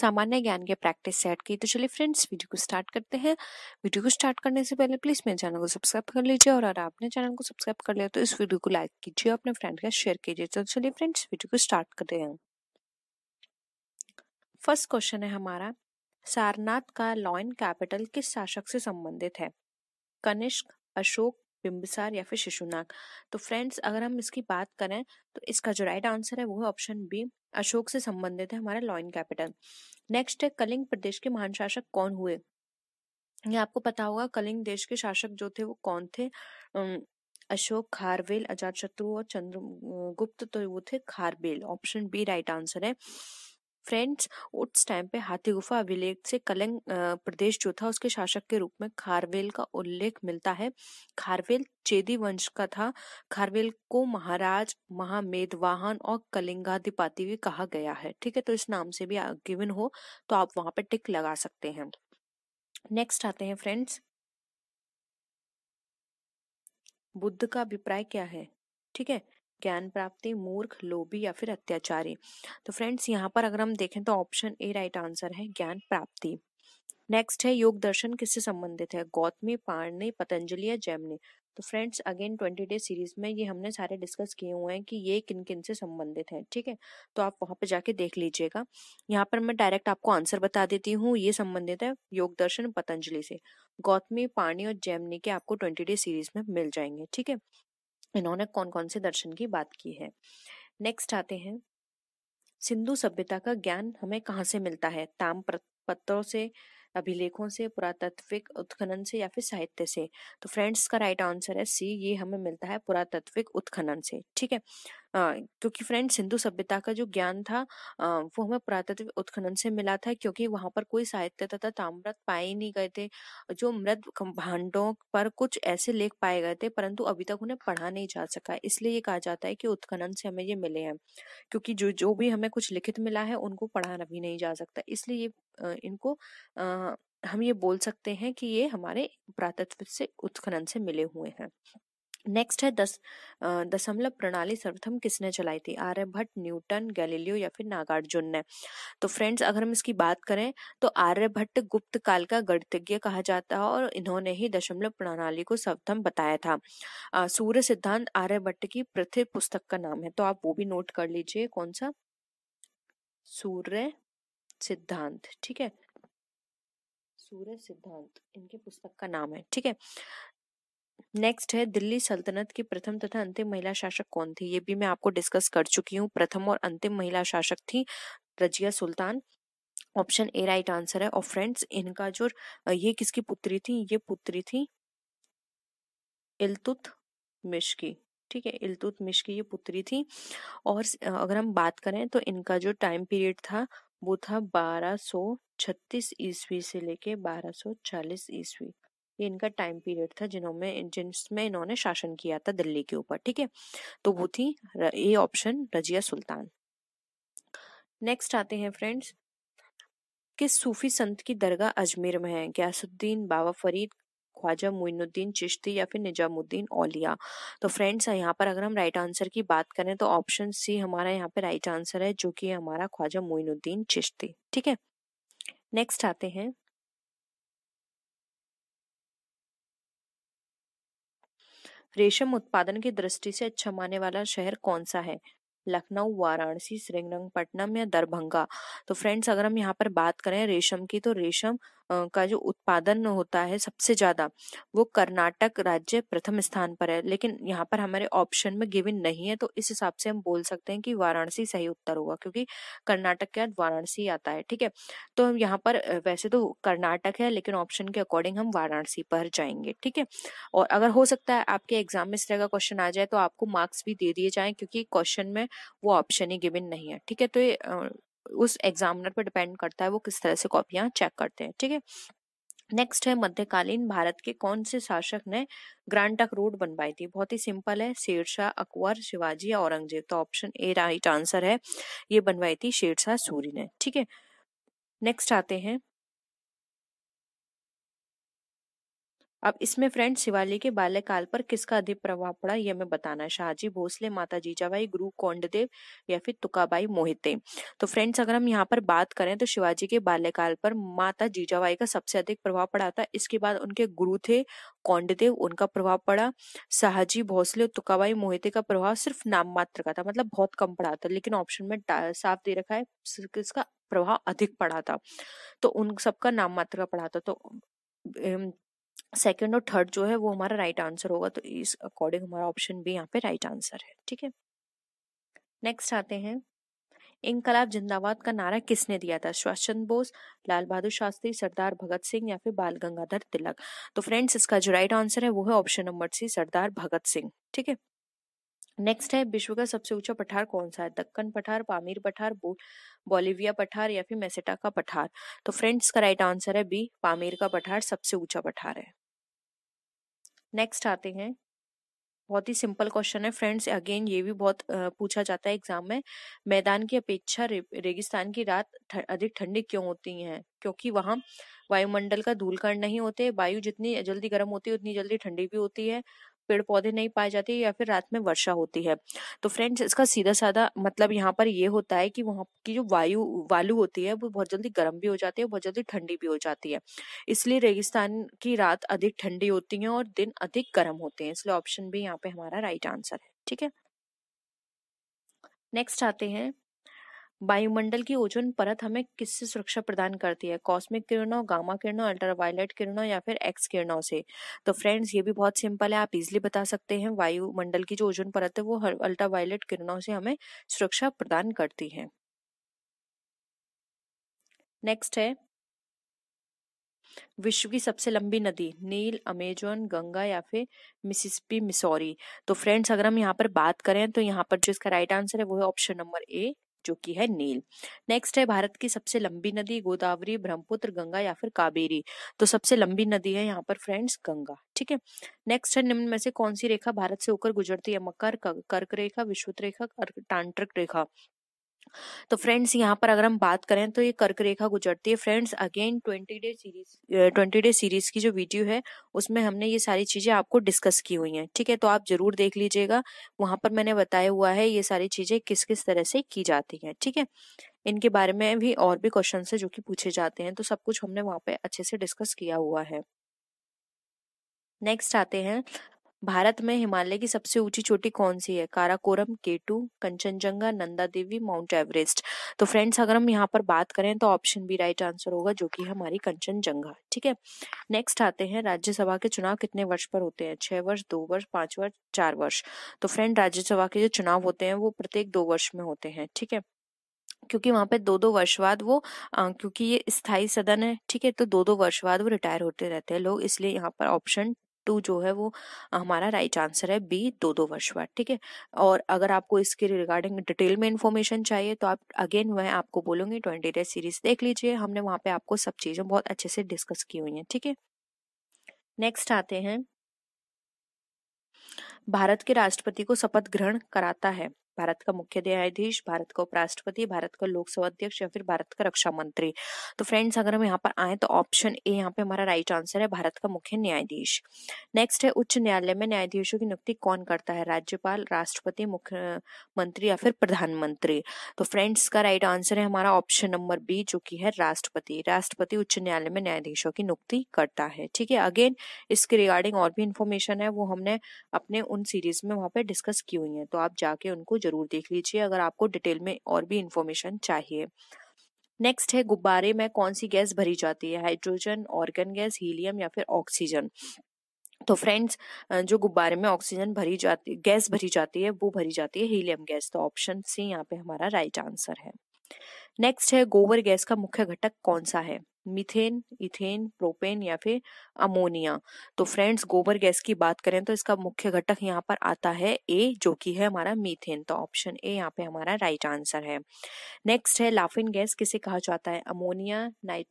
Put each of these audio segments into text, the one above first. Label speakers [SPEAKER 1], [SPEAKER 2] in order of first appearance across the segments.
[SPEAKER 1] सामान्य ज्ञान के प्रैक्टिस सेट की तो चलिए फ्रेंड्स वीडियो को स्टार्ट करते हैं वीडियो को स्टार्ट करने से पहले प्लीज़ मेरे चैनल को सब्सक्राइब कर लीजिए और अगर आपने चैनल को सब्सक्राइब कर लिया तो इस वीडियो को लाइक कीजिए अपने फ्रेंड के साथ शेयर कीजिए तो चलिए फ्रेंड्स वीडियो को स्टार्ट करते हैं फर्स्ट क्वेश्चन है हमारा सारनाथ का लॉइन कैपिटल किस शासक से संबंधित है कनिष्क अशोक बिंबिसार या फिर शिशुनाग तो फ्रेंड्स अगर हम इसकी बात करें तो इसका जो राइट आंसर है वो है ऑप्शन बी अशोक से संबंधित है हमारा लॉइन कैपिटल नेक्स्ट है कलिंग प्रदेश के महान शासक कौन हुए ये आपको पता होगा कलिंग देश के शासक जो थे वो कौन थे अशोक खारवेल अजात शत्रु और चंद्रगुप्त तो वो थे Kharavela option B right answer है फ्रेंड्स उस टाइम पे हाथी गुफा अभिलेख से कलंग प्रदेश जो था उसके शासक के रूप में खारवेल का उल्लेख मिलता है खारवेल चेदी वंश का था खारवेल को महाराज महामेदवाहन और कलिंगाधिपाति भी कहा गया है ठीक है तो इस नाम से भी गिवन हो तो आप वहां पर टिक लगा सकते हैं नेक्स्ट आते हैं फ्रेंड्स बुद्ध का अभिप्राय क्या है ठीक है ज्ञान प्राप्ति मूर्ख लोभी या फिर अत्याचारी तो फ्रेंड्स यहाँ पर अगर हम देखें तो ऑप्शन ए राइट आंसर है ज्ञान प्राप्ति नेक्स्ट है योग दर्शन किससे संबंधित है गौतमी पाणनी पतंजलि या जैमनी तो friends again twenty day series में ये हमने सारे डिस्कस किए हुए हैं कि ये किन किन से संबंधित हैं ठीक है तो आप वहाँ पे जाके देख लीजिएगा यहाँ पर मैं डायरेक्ट आपको आंसर बता देती हूँ ये संबंधित है योग दर्शन पतंजलि से गौतमी पाणी और जैमनी के आपको ट्वेंटी डे सीरीज में मिल जाएंगे ठीक है इन्होंने कौन कौन से दर्शन की बात की है नेक्स्ट आते हैं सिंधु सभ्यता का ज्ञान हमें कहाँ से मिलता है ताम पत्रों से अभिलेखों से पुरातत्विक उत्खनन से या फिर साहित्य से तो फ्रेंड्स का राइट आंसर है सी ये हमें मिलता है पुरातत्विक उत्खनन से ठीक है क्योंकि फ्रेंड सिंधु सभ्यता का जो ज्ञान था वो हमें पुरातत्व उत्खनन से मिला था क्योंकि वहां पर कोई साहित्य तथा ताम्रत पाए ही नहीं गए थे जो मृत भांडों पर कुछ ऐसे लेख पाए गए थे परंतु अभी तक उन्हें पढ़ा नहीं जा सका इसलिए ये कहा जाता है कि उत्खनन से हमें ये मिले हैं क्योंकि जो जो भी हमें कुछ लिखित मिला है उनको पढ़ा भी नहीं जा सकता इसलिए ये इनको हम ये बोल सकते हैं कि ये हमारे पुरातत्व से उत्खनन से मिले हुए हैं नेक्स्ट है दस दशमलव प्रणाली सर्वप्रथम किसने चलाई थी आर्यभट्ट न्यूटन गैलीलियो या फिर नागार्जुन ने तो फ्रेंड्स अगर हम इसकी बात करें तो आर्यभट्ट गुप्त काल का गणितज्ञ कहा जाता है और इन्होंने ही दशमलव प्रणाली को सर्वप्रथम बताया था सूर्य सिद्धांत आर्यभट्ट की पृथ्वी पुस्तक का नाम है तो आप वो भी नोट कर लीजिए कौन सा सूर्य सिद्धांत ठीक है सूर्य सिद्धांत इनकी पुस्तक का नाम है ठीक है नेक्स्ट है दिल्ली सल्तनत की प्रथम तथा अंतिम महिला शासक कौन थी ये भी मैं आपको डिस्कस कर चुकी हूँ प्रथम और अंतिम महिला शासक थी Razia Sultan option A right answer है और फ्रेंड्स इनका जो ये किसकी पुत्री थी ये पुत्री थी इलतुत मिश की ठीक है इलतुत मिश की ये पुत्री थी और अगर हम बात करें तो इनका जो टाइम पीरियड था वो था 1236 ईस्वी से लेके 1240 ईस्वी ये इनका टाइम पीरियड था जिन्होंने जिसमें इन्होंने शासन किया था दिल्ली के ऊपर ठीक है तो वो थी A option Razia Sultan next आते हैं फ्रेंड्स किस सूफी संत की दरगाह अजमेर में है ग्यासुद्दीन बाबा फरीद ख्वाजा मोइनुद्दीन चिश्ती या फिर निजामुद्दीन ओलिया तो फ्रेंड्स यहाँ पर अगर हम राइट आंसर की बात करें तो ऑप्शन सी हमारा यहाँ पे राइट आंसर है जो कि हमारा ख्वाजा मोइनुद्दीन चिश्ती ठीक है नेक्स्ट आते हैं रेशम उत्पादन की दृष्टि से अच्छा माने वाला शहर कौन सा है लखनऊ वाराणसी श्रीरंगपट्टनम या दरभंगा तो फ्रेंड्स अगर हम यहाँ पर बात करें रेशम की तो रेशम का जो उत्पादन होता है सबसे ज्यादा वो कर्नाटक राज्य प्रथम स्थान पर है लेकिन यहाँ पर हमारे ऑप्शन में गिविन नहीं है तो इस हिसाब से हम बोल सकते हैं कि वाराणसी सही उत्तर होगा क्योंकि कर्नाटक के बाद वाराणसी आता है ठीक है तो हम यहाँ पर वैसे तो कर्नाटक है लेकिन ऑप्शन के अकॉर्डिंग हम वाराणसी पर जाएंगे ठीक है और अगर हो सकता है आपके एग्जाम में इस तरह का क्वेश्चन आ जाए तो आपको मार्क्स भी दे दिए जाए क्योंकि क्वेश्चन में वो ऑप्शन ही गिविन नहीं है ठीक है तो ये उस एग्जामिनर पर डिपेंड करता है वो किस तरह से कॉपियां चेक करते हैं ठीक है नेक्स्ट है मध्यकालीन भारत के कौन से शासक ने ग्रांटक रोड बनवाई थी बहुत ही सिंपल है शेरशाह अकबर शिवाजी या औरंगजेब तो ऑप्शन ए राइट आंसर है ये बनवाई थी शेरशाह सूरी ने ठीक है नेक्स्ट आते हैं अब इसमें फ्रेंड शिवाली के बाल्यकाल पर किसका अधिक प्रभाव पड़ा यह मैं बताना शाहजी भोसले माता जीजाबाई गुरु कौंडदेव या फिर तुकाबाई मोहिते तो फ्रेंड्स अगर हम यहाँ पर बात करें तो शिवाजी के बाल्यकाल पर माता जीजाबाई का सबसे अधिक प्रभाव पड़ा था इसके बाद उनके गुरु थे कौंडदेव उनका प्रभाव पड़ा शाहजी भोसले और तुकाबाई मोहिते का प्रभाव सिर्फ नाम मात्र का था मतलब बहुत कम पड़ा था लेकिन ऑप्शन में साफ दे रखा है किसका प्रभाव अधिक पड़ा था तो उन सबका नाम मात्र का पड़ा था तो सेकेंड और थर्ड जो है वो हमारा राइट right आंसर होगा तो इस अकॉर्डिंग हमारा ऑप्शन बी यहाँ पे राइट आंसर है ठीक है नेक्स्ट आते हैं इनकलाब जिंदाबाद का नारा किसने दिया था सुभाष चंद्र बोस लाल बहादुर शास्त्री सरदार भगत सिंह या फिर बाल गंगाधर तिलक तो फ्रेंड्स इसका जो राइट आंसर है वो है option number C Sardar Bhagat Singh ठीक है नेक्स्ट है विश्व का सबसे ऊंचा पठार कौन सा है दक्कन पठार पामीर पठार बोलिविया पठार या फिर मैसेटा का पठार तो फ्रेंड्स का राइट आंसर है बी पामीर का पठार सबसे ऊंचा पठार है नेक्स्ट आते हैं बहुत ही सिंपल क्वेश्चन है फ्रेंड्स अगेन ये भी बहुत पूछा जाता है एग्जाम में मैदान की अपेक्षा रे, रेगिस्तान की रात अधिक ठंडी क्यों होती है क्योंकि वहाँ वायुमंडल का धूलकण नहीं होते वायु जितनी जल्दी गर्म होती है उतनी जल्दी ठंडी भी होती है पेड़ पौधे नहीं पाए जाते या फिर रात में वर्षा होती है तो फ्रेंड्स इसका सीधा साधा मतलब यहाँ पर ये होता है कि वहाँ की जो वायु वालू होती है वो बहुत जल्दी गर्म भी हो जाती है बहुत जल्दी ठंडी भी हो जाती है इसलिए रेगिस्तान की रात अधिक ठंडी होती है और दिन अधिक गर्म होते हैं इसलिए ऑप्शन भी यहाँ पे हमारा राइट आंसर है ठीक है नेक्स्ट आते हैं वायुमंडल की ओजोन परत हमें किससे सुरक्षा प्रदान करती है कॉस्मिक किरणों गामा किरणों अल्ट्रावायलेट किरणों या फिर एक्स किरणों से तो फ्रेंड्स ये भी बहुत सिंपल है आप इजिली बता सकते हैं वायुमंडल की जो ओजोन परत है वो अल्ट्रावायलेट किरणों से हमें सुरक्षा प्रदान करती है नेक्स्ट है विश्व की सबसे लंबी नदी नील अमेजोन गंगा या फिर मिसिसिपी मिसौरी तो फ्रेंड्स अगर हम यहाँ पर बात करें तो यहाँ पर जो इसका राइट आंसर है वो है ऑप्शन नंबर ए जो कि है नील नेक्स्ट है भारत की सबसे लंबी नदी गोदावरी ब्रह्मपुत्र गंगा या फिर कावेरी तो सबसे लंबी नदी है यहाँ पर फ्रेंड्स गंगा ठीक है नेक्स्ट है निम्न में से कौन सी रेखा भारत से होकर गुजरती है मकर कर्क रेखा विश्वत रेखा टांट्रिक रेखा तो फ्रेंड्स यहाँ पर अगर हम बात करें तो ये कर्क रेखा गुजरती है friends again twenty day series twenty day series की जो वीडियो है उसमें हमने ये सारी चीजें आपको डिस्कस की हुई हैं ठीक है तो आप जरूर देख लीजिएगा वहां पर मैंने बताया हुआ है ये सारी चीजें किस किस तरह से की जाती हैं ठीक है इनके बारे में भी और भी क्वेश्चन है जो कि पूछे जाते हैं तो सब कुछ हमने वहां पे अच्छे से डिस्कस किया हुआ है नेक्स्ट आते हैं भारत में हिमालय की सबसे ऊंची चोटी कौन सी है Karakoram K two Kanchenjunga Nanda Devi Mount Everest तो फ्रेंड्स अगर हम यहाँ पर बात करें तो ऑप्शन बी राइट आंसर होगा जो कि हमारी कंचनजंगा ठीक है नेक्स्ट आते हैं राज्यसभा के चुनाव कितने वर्ष पर होते हैं छह वर्ष दो वर्ष पांच वर्ष चार वर्ष तो फ्रेंड राज्यसभा के जो चुनाव होते हैं वो प्रत्येक दो वर्ष में होते हैं ठीक है क्योंकि वहां पे दो दो वर्ष बाद वो आ, क्योंकि ये स्थायी सदन है ठीक है तो दो दो वर्ष बाद वो रिटायर होते रहते हैं लोग इसलिए यहाँ पर ऑप्शन टू जो है वो हमारा राइट आंसर है बी दो दो वर्ष बाद ठीक है और अगर आपको इसके रिगार्डिंग डिटेल में इन्फॉर्मेशन चाहिए तो आप अगेन मैं आपको बोलूँगी ट्वेंटी डेज सीरीज देख लीजिए हमने वहाँ पे आपको सब चीज़ें बहुत अच्छे से डिस्कस की हुई हैं ठीक है नेक्स्ट आते हैं भारत के राष्ट्रपति को शपथ ग्रहण कराता है भारत का मुख्य न्यायाधीश भारत का उपराष्ट्रपति भारत का लोकसभा अध्यक्ष या फिर भारत का रक्षा मंत्री तो फ्रेंड्स अगर हम यहाँ पर आए तो ऑप्शन ए यहाँ पे हमारा राइट आंसर है भारत का मुख्य न्यायाधीश नेक्स्ट है उच्च न्यायालय में न्यायाधीशों की नियुक्ति कौन करता है राज्यपाल राष्ट्रपति मंत्री या फिर प्रधानमंत्री तो फ्रेंड्स का राइट आंसर है हमारा ऑप्शन नंबर बी जो की है राष्ट्रपति राष्ट्रपति उच्च न्यायालय में न्यायाधीशों की नियुक्ति करता है ठीक है अगेन इसके रिगार्डिंग और भी इन्फॉर्मेशन है वो हमने अपने उन सीरीज में वहां पर डिस्कस की हुई है तो आप जाके उनको जरूर देख लीजिए अगर आपको डिटेल में और भी इंफॉर्मेशन चाहिए नेक्स्ट है गुब्बारे में कौन सी गैस भरी जाती है हाइड्रोजन ऑर्गन गैस हीलियम या फिर ऑक्सीजन तो फ्रेंड्स जो गुब्बारे में ऑक्सीजन भरी जाती गैस भरी जाती है वो भरी जाती है हीलियम गैस तो ऑप्शन सी यहाँ पे हमारा राइट आंसर है नेक्स्ट है गोबर गैस का मुख्य घटक कौन सा है मिथेन इथेन प्रोपेन या फिर अमोनिया तो फ्रेंड्स गोबर गैस की बात करें तो इसका मुख्य घटक यहाँ पर आता है ए जो कि है हमारा मीथेन तो ऑप्शन ए यहाँ पे हमारा राइट आंसर है नेक्स्ट है लाफिन गैस किसे कहा जाता है अमोनिया नाइट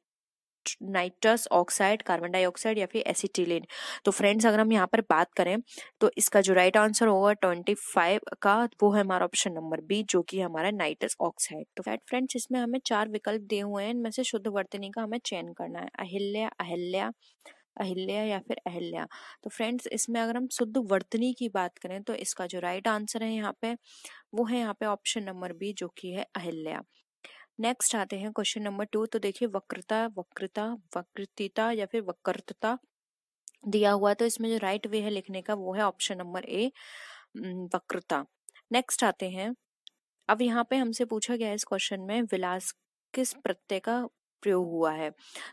[SPEAKER 1] नाइट्रस ऑक्साइड कार्बन डाइऑक्साइड या फिर एसिटिलीन तो फ्रेंड्स अगर हम यहाँ पर बात करें तो इसका जो राइट आंसर होगा ट्वेंटी फाइव का वो है हमारा ऑप्शन नंबर बी जो कि हमारा नाइट्रस ऑक्साइड तो फैट फ्रेंड्स इसमें हमें चार विकल्प दिए हुए हैं इनमें से शुद्ध वर्तनी का हमें चयन करना है अहिल्या अहिल्या अहिल्या या फिर अहिल्या तो फ्रेंड्स इसमें अगर हम शुद्ध वर्तनी की बात करें तो इसका जो राइट आंसर है यहाँ पे वो है यहाँ पे ऑप्शन नंबर बी जो कि है अहिल्या नेक्स्ट आते हैं क्वेश्चन नंबर टू तो देखिए वक्रता वक्रता वक्रतिता या फिर वक्रता दिया हुआ तो इसमें जो राइट वे है लिखने का वो है ऑप्शन नंबर ए वक्रता नेक्स्ट आते हैं अब यहाँ पे हमसे पूछा गया है इस क्वेश्चन में विलास किस प्रत्यय का प्रयोग हुआ है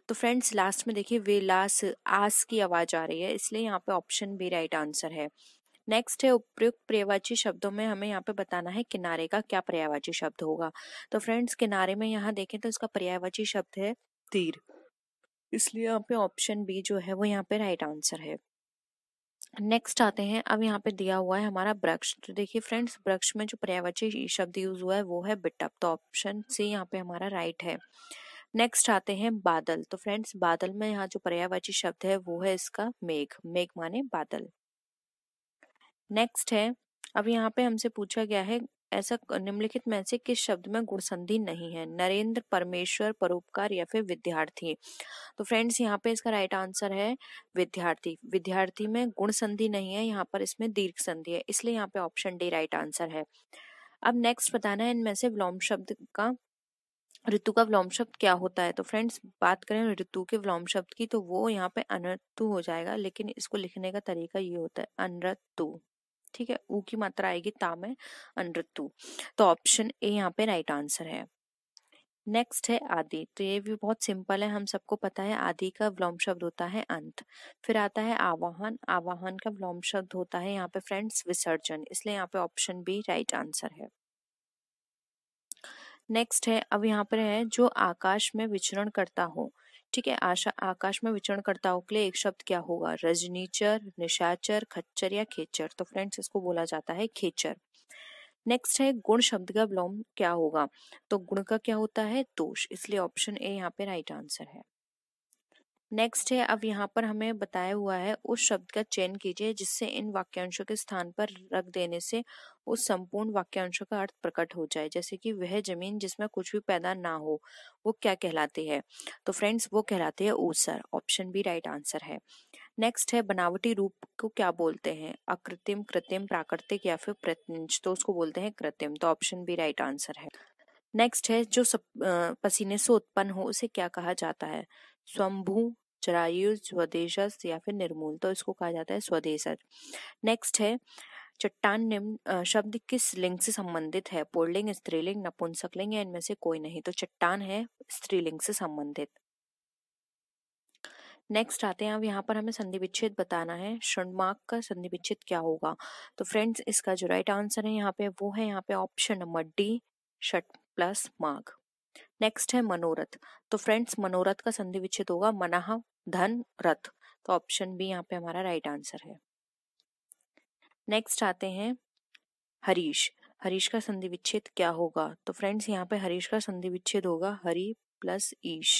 [SPEAKER 1] तो फ्रेंड्स लास्ट में देखिए विलास आस की आवाज आ रही है इसलिए यहाँ पे ऑप्शन बी राइट आंसर है नेक्स्ट है उपयुक्त पर्यायवाची शब्दों में हमें यहाँ पे बताना है किनारे का क्या पर्यायवाची शब्द होगा तो फ्रेंड्स किनारे में यहाँ देखें तो इसका पर्यायवाची शब्द है तीर इसलिए यहाँ पे ऑप्शन बी जो है वो यहाँ पे राइट आंसर है नेक्स्ट आते हैं अब यहाँ पे दिया हुआ है हमारा वृक्ष तो देखिए फ्रेंड्स वृक्ष में जो पर्यायवाची शब्द यूज हुआ है वो है बिटअप तो ऑप्शन सी यहाँ पे हमारा राइट है नेक्स्ट आते हैं बादल तो फ्रेंड्स बादल में यहाँ जो पर्यायवाची शब्द है वो है इसका मेघ मेघ माने बादल नेक्स्ट है अब यहाँ पे हमसे पूछा गया है ऐसा निम्नलिखित में से किस शब्द में गुणसंधि नहीं है नरेंद्र परमेश्वर परोपकार या फिर विद्यार्थी तो फ्रेंड्स यहाँ पे इसका राइट आंसर है विद्यार्थी विद्यार्थी में गुणसंधि नहीं है यहाँ पर इसमें दीर्घ संधि है इसलिए यहाँ पे ऑप्शन डी राइट आंसर है अब नेक्स्ट बताना है इनमें से व्लोम शब्द का ऋतु का व्लोम शब्द क्या होता है तो फ्रेंड्स बात करें ऋतु के विलोम शब्द की तो वो यहाँ पे अनर्तु हो जाएगा लेकिन इसको लिखने का तरीका ये होता है अनरतु ठीक है ऊ की मात्रा आएगी ता में अनृतु तो ऑप्शन ए यहाँ पे राइट आंसर है नेक्स्ट है आदि तो ये भी बहुत सिंपल है हम सबको पता है आदि का व्लोम शब्द होता है अंत फिर आता है आवाहन आवाहन का व्लोम शब्द होता है यहाँ पे फ्रेंड्स विसर्जन इसलिए यहाँ पे ऑप्शन बी राइट आंसर है नेक्स्ट है अब यहाँ पर है जो आकाश में विचरण करता हो ठीक है आशा आकाश में विचरणकर्ताओं के लिए एक शब्द क्या होगा रजनीचर निशाचर खच्चर या खेचर तो फ्रेंड्स इसको बोला जाता है खेचर नेक्स्ट है गुण शब्द का विलोम क्या होगा तो गुण का क्या होता है दोष इसलिए ऑप्शन ए यहाँ पे राइट आंसर है नेक्स्ट है अब यहाँ पर हमें बताया हुआ है उस शब्द का चयन कीजिए जिससे इन वाक्यांशों के स्थान पर रख देने से उस संपूर्ण वाक्यांशों का अर्थ प्रकट हो जाए जैसे कि वह जमीन जिसमें कुछ भी पैदा ना हो वो क्या कहलाती है तो फ्रेंड्स वो कहलाती है ऊसर ऑप्शन बी राइट आंसर है नेक्स्ट है बनावटी रूप को क्या बोलते हैं अकृत्रिम कृत्रिम प्राकृतिक या फिर प्रत्यंश तो उसको बोलते हैं कृत्रिम तो ऑप्शन बी राइट आंसर है नेक्स्ट है जो सब पसीने से उत्पन्न हो उसे क्या कहा जाता है स्वम्भू जरायु स्वदेशज या फिर निर्मूल तो इसको कहा जाता है स्वदेशज नेक्स्ट है चट्टान निम्न शब्द किस लिंग से संबंधित है पुल्लिंग स्त्रीलिंग नपुंसकलिंग या इनमें से कोई नहीं तो चट्टान है स्त्रीलिंग से संबंधित नेक्स्ट आते हैं अब यहाँ पर हमें संधि विच्छेद बताना है शुणमाक का संधि विच्छेद क्या होगा तो फ्रेंड्स इसका जो राइट आंसर है यहाँ पे वो है यहाँ पे ऑप्शन नंबर डी शट प्लस मार्ग नेक्स्ट है मनोरथ तो फ्रेंड्स मनोरथ का संधि विच्छेद होगा मनाह धन रथ तो ऑप्शन भी यहाँ पे हमारा राइट आंसर है नेक्स्ट आते हैं हरीश हरीश का संधि विच्छेद क्या होगा तो फ्रेंड्स यहाँ पे हरीश का संधि विच्छेद होगा हरि प्लस ईश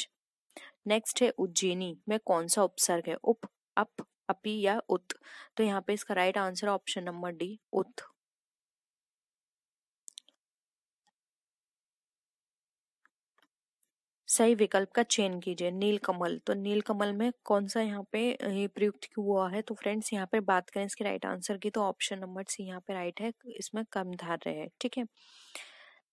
[SPEAKER 1] नेक्स्ट है उज्जैनी में कौन सा उपसर्ग है उप अप अपी या उत तो यहाँ पे इसका right answer option number D उत सही विकल्प का चयन कीजिए नीलकमल तो नीलकमल में कौन सा यहाँ पे प्रयुक्त हुआ है तो फ्रेंड्स यहाँ पे बात करें इसके राइट आंसर की तो ऑप्शन नंबर सी यहाँ पे राइट है इसमें कम धार है ठीक है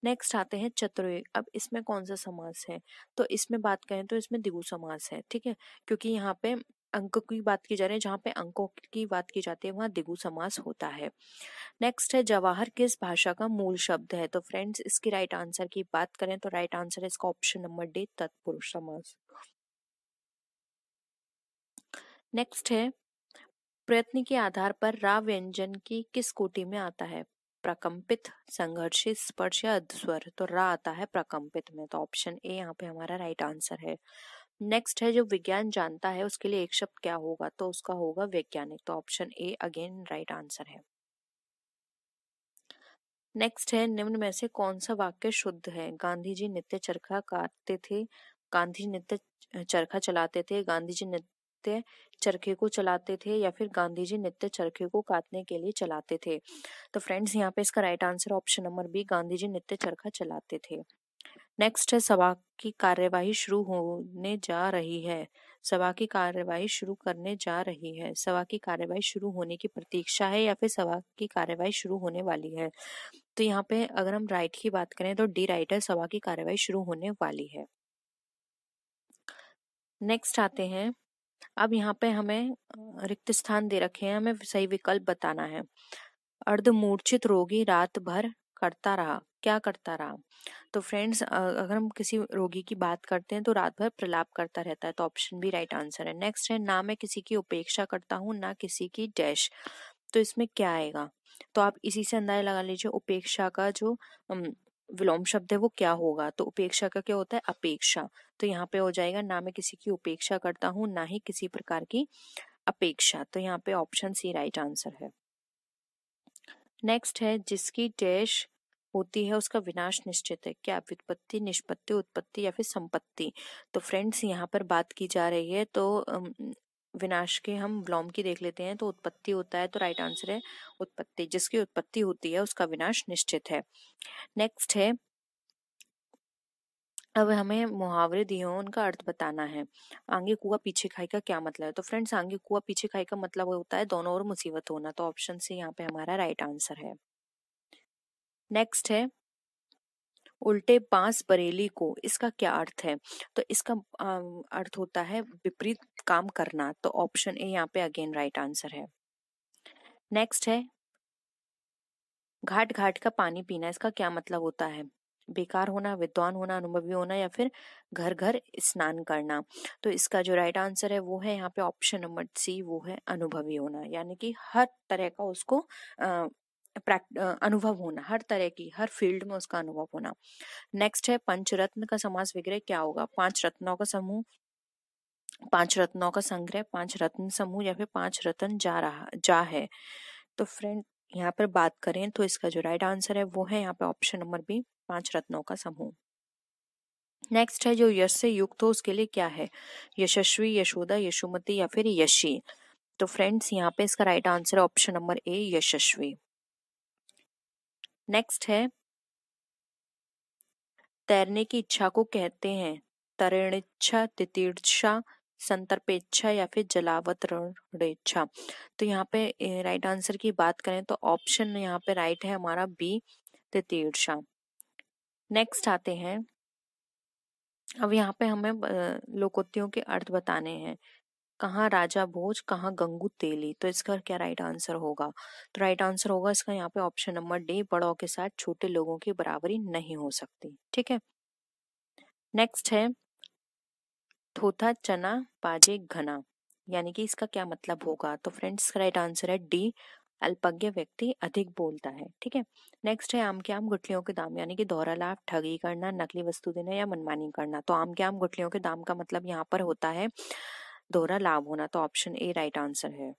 [SPEAKER 1] नेक्स्ट आते हैं चतुर्युग अब इसमें कौन सा समास है तो इसमें बात करें तो इसमें दिगु समास है ठीक है क्योंकि यहाँ पे अंक की बात की जा रही है जहाँ पे अंकों की बात की जाती है वहाँ दिगु समास होता है नेक्स्ट है जवाहर किस भाषा का मूल शब्द है तो फ्रेंड्स इसकी राइट आंसर की बात करें तो राइट आंसर है इसका ऑप्शन नंबर डी तत्पुरुष समास नेक्स्ट है प्रयत्न के आधार पर रा व्यंजन की किस कोटि में आता है प्रकंपित संघर्षित स्पर्श या अधस्वर तो रा आता है प्रकंपित में तो ऑप्शन ए यहाँ पे हमारा राइट आंसर है नेक्स्ट है जो विज्ञान जानता है उसके लिए एक शब्द क्या होगा तो उसका होगा वैज्ञानिक तो option A again right answer है नेक्स्ट है निम्न में से कौन सा वाक्य शुद्ध है गांधी जी नित्य चरखा काटते थे गांधी जी नित्य चरखा चलाते थे गांधी जी नित्य चरखे को चलाते थे या फिर गांधी जी नित्य चरखे को काटने के लिए चलाते थे तो फ्रेंड्स यहाँ पे इसका right answer option number B Gandhi ji नित्य चरखा चलाते थे नेक्स्ट है सभा की कार्यवाही शुरू होने जा रही है सभा की कार्यवाही शुरू करने जा रही है सभा की कार्यवाही शुरू होने की प्रतीक्षा है या फिर सभा की कार्यवाही शुरू होने वाली है तो यहाँ पे अगर हम राइट की बात करें तो डी राइट है सभा की कार्यवाही शुरू होने वाली है नेक्स्ट आते हैं अब यहाँ पे हमें रिक्त स्थान दे रखे हैं हमें सही विकल्प बताना है अर्धमूर्छित रोगी रात भर करता रहा क्या करता रहा तो फ्रेंड्स अगर हम किसी रोगी की बात करते हैं तो रात भर प्रलाप करता रहता है तो ऑप्शन भी राइट आंसर है नेक्स्ट है ना मैं किसी की उपेक्षा करता हूँ ना किसी की डैश तो इसमें क्या आएगा तो आप इसी से अंदाजा लगा लीजिए उपेक्षा का जो विलोम शब्द है वो क्या होगा तो उपेक्षा का क्या होता है अपेक्षा तो यहाँ पे हो जाएगा ना मैं किसी की उपेक्षा करता हूँ ना ही किसी प्रकार की अपेक्षा तो यहाँ पे ऑप्शन सी राइट आंसर है नेक्स्ट है जिसकी डैश होती है उसका विनाश निश्चित है क्या व्युत्पत्ति निष्पत्ति उत्पत्ति या फिर संपत्ति तो फ्रेंड्स यहाँ पर बात की जा रही है तो विनाश के हम ब्लॉम की देख लेते हैं तो उत्पत्ति होता है तो राइट आंसर है उत्पत्ति जिसकी उत्पत्ति होती है उसका विनाश निश्चित है नेक्स्ट है अब हमें मुहावरे दिए हों उनका अर्थ बताना है आगे कुआ पीछे खाई का क्या मतलब है तो फ्रेंड्स आगे कुआ पीछे खाई का मतलब होता है दोनों और मुसीबत होना तो ऑप्शन से यहाँ पे हमारा राइट आंसर है नेक्स्ट है उल्टे बांस बरेली को इसका क्या अर्थ है तो इसका अर्थ होता है विपरीत काम करना तो ऑप्शन ए यहाँ पे अगेन राइट आंसर है नेक्स्ट है घाट घाट का पानी पीना इसका क्या मतलब होता है बेकार होना विद्वान होना अनुभवी होना या फिर घर घर स्नान करना तो इसका जो राइट आंसर है वो है यहाँ पे ऑप्शन नंबर सी वो है अनुभवी होना यानी कि हर तरह का उसको अनुभव होना हर तरह की हर फील्ड में उसका अनुभव होना नेक्स्ट है पंचरत्न का समास विग्रह क्या होगा पांच रत्नों का समूह पांच रत्नों का संग्रह पांच रत्न समूह या फिर पांच रत्न जा रहा जा है तो फ्रेंड यहाँ पर बात करें तो इसका जो राइट आंसर है वो है यहाँ पे ऑप्शन नंबर बी पांच रत्नों का समूह नेक्स्ट है जो यश से युक्त हो उसके लिए क्या है यशस्वी यशोदा यशुमती या फिर यशी तो फ्रेंड्स यहाँ पे इसका right answer option number A यशस्वी नेक्स्ट है तैरने की इच्छा को कहते हैं तरण इच्छा तितीर्षा संतर्पेक्षा या फिर इच्छा तो यहाँ पे राइट आंसर की बात करें तो ऑप्शन यहाँ पे राइट है हमारा बी तितीर्षा नेक्स्ट आते हैं अब यहाँ पे हमें लोकोत्तियों के अर्थ बताने हैं कहाँ राजा भोज कहाँ गंगू तेली तो इसका क्या राइट आंसर होगा तो राइट आंसर होगा इसका यहाँ पे ऑप्शन नंबर डी बड़ों के साथ छोटे लोगों की बराबरी नहीं हो सकती ठीक है नेक्स्ट है थोथा चना पाजे घना यानी कि इसका क्या मतलब होगा तो फ्रेंड्स का राइट आंसर है डी अल्पज्ञ व्यक्ति अधिक बोलता है ठीक है नेक्स्ट है आम के आम गुठलियों के दाम यानी कि दोहरा लाभ ठगी करना नकली वस्तु देना या मनमानी करना तो आम के आम गुठलियों के दाम का मतलब यहाँ पर होता है दोहरा लाभ होना तो ऑप्शन ए राइट आंसर है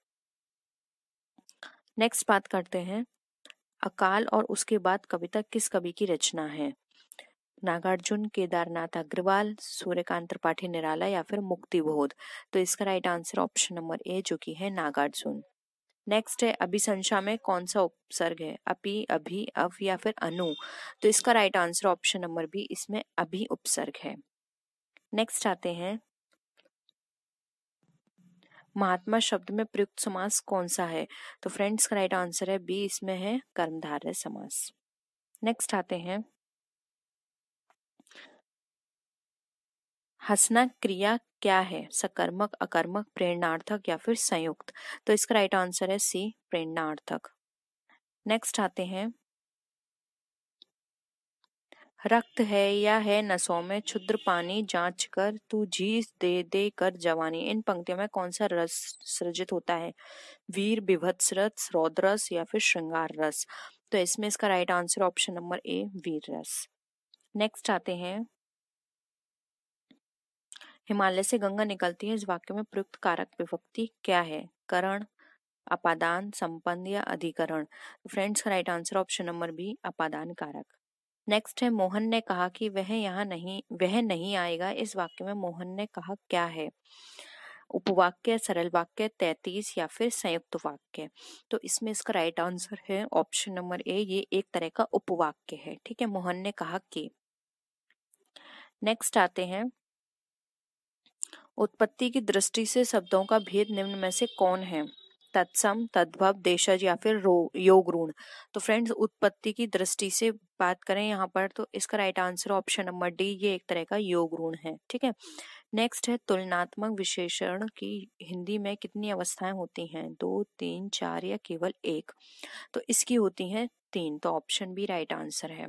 [SPEAKER 1] नेक्स्ट बात करते हैं अकाल और उसके बाद कविता किस कवि की रचना है नागार्जुन केदारनाथ अग्रवाल सूर्यकांत त्रिपाठी निराला या फिर मुक्ति बोध तो इसका right answer option number A जो कि है नागार्जुन नेक्स्ट है अभिसंशा में कौन सा उपसर्ग है अपि अभी अव या फिर अनु तो इसका right answer option number B इसमें अभी उपसर्ग है नेक्स्ट आते हैं महात्मा शब्द में प्रयुक्त समास कौन सा है तो फ्रेंड्स का राइट आंसर है बी इसमें है कर्मधारय समास नेक्स्ट आते हैं हंसना क्रिया क्या है सकर्मक अकर्मक प्रेरणार्थक या फिर संयुक्त तो इसका राइट आंसर है सी प्रेरणार्थक नेक्स्ट आते हैं रक्त है या है नसों में क्षुद्र पानी जांच कर तू झीस दे दे कर जवानी इन पंक्तियों में कौन सा रस सृजित होता है वीर विभत्स रस रौद्रस या फिर श्रृंगार रस तो इसमें इसका right answer option number A वीर रस नेक्स्ट आते हैं हिमालय से गंगा निकलती है इस वाक्य में प्रयुक्त कारक विभक्ति क्या है करण अपादान संपन्न या अधिकरण फ्रेंड्स तो का right answer option number B अपादान कारक नेक्स्ट है मोहन ने कहा कि वह यहाँ नहीं वह नहीं आएगा इस वाक्य में मोहन ने कहा क्या है उपवाक्य सरल वाक्य तैतीस या फिर संयुक्त वाक्य तो इसमें इसका राइट आंसर है ऑप्शन नंबर ए ये एक तरह का उपवाक्य है ठीक है मोहन ने कहा कि नेक्स्ट आते हैं उत्पत्ति की दृष्टि से शब्दों का भेद निम्न में से कौन है तत्सम तद्भव देशज या फिर रो योग ऋण तो फ्रेंड्स उत्पत्ति की दृष्टि से बात करें यहाँ पर तो इसका right answer option number D ये एक तरह का योग ऋण है ठीक है नेक्स्ट है तुलनात्मक विशेषण की हिंदी में कितनी अवस्थाएं होती हैं दो तीन चार या केवल एक तो इसकी होती है तीन तो ऑप्शन बी राइट आंसर है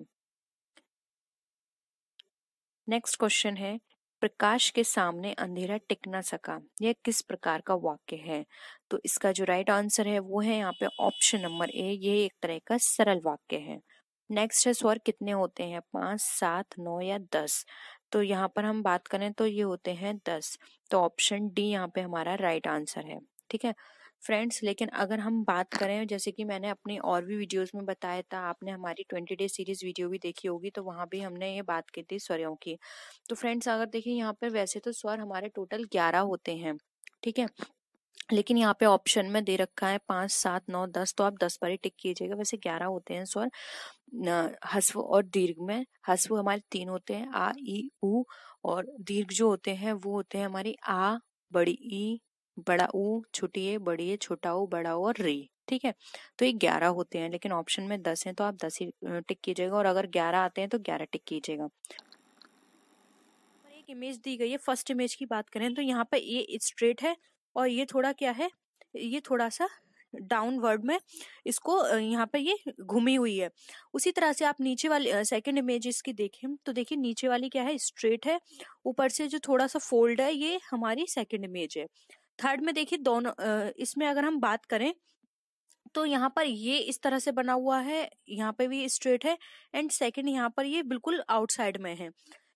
[SPEAKER 1] नेक्स्ट क्वेश्चन है प्रकाश के सामने अंधेरा टिक ना सका यह किस प्रकार का वाक्य है तो इसका जो राइट आंसर है वो है यहाँ पे ऑप्शन नंबर ए ये एक तरह का सरल वाक्य है नेक्स्ट है स्वर कितने होते हैं पाँच सात नौ या दस तो यहाँ पर हम बात करें तो ये होते हैं दस तो ऑप्शन डी यहाँ पे हमारा राइट आंसर है ठीक है फ्रेंड्स लेकिन अगर हम बात करें जैसे कि मैंने अपने और भी वीडियोस में बताया था आपने हमारी ट्वेंटी डे सीरीज वीडियो भी देखी होगी तो वहाँ भी हमने ये बात की थी स्वरों की तो फ्रेंड्स अगर देखिए यहाँ पर वैसे तो स्वर हमारे टोटल ग्यारह होते हैं ठीक है लेकिन यहाँ पे ऑप्शन में दे रखा है पाँच सात नौ दस तो आप दस बार ही टिक कीजिएगा वैसे ग्यारह होते हैं स्वर हस्व और दीर्घ में हस्व हमारे तीन होते हैं आ ई ऊ और दीर्घ जो होते हैं वो होते हैं हमारी आ बड़ी ई बड़ा ऊ छोटी ए बड़ी ए छोटा ओ बड़ा ओ और री ठीक है तो ये ग्यारह होते हैं लेकिन ऑप्शन में दस है तो आप दस ही टिक कीजिएगा और अगर ग्यारह आते हैं तो ग्यारह टिक कीजिएगा एक इमेज दी गई है फर्स्ट इमेज की बात करें तो यहाँ पर ये स्ट्रेट है और ये थोड़ा क्या है ये थोड़ा सा डाउनवर्ड में इसको यहाँ पर ये घूमी हुई है उसी तरह से आप नीचे वाली सेकंड इमेज इसकी देखें तो देखिए नीचे वाली क्या है स्ट्रेट है ऊपर से जो थोड़ा सा फोल्ड है ये हमारी सेकंड इमेज है थर्ड में देखिए दोनों इसमें अगर हम बात करें तो यहाँ पर ये इस तरह से बना हुआ है यहाँ पे भी स्ट्रेट है एंड सेकंड यहाँ पर ये बिल्कुल आउटसाइड में है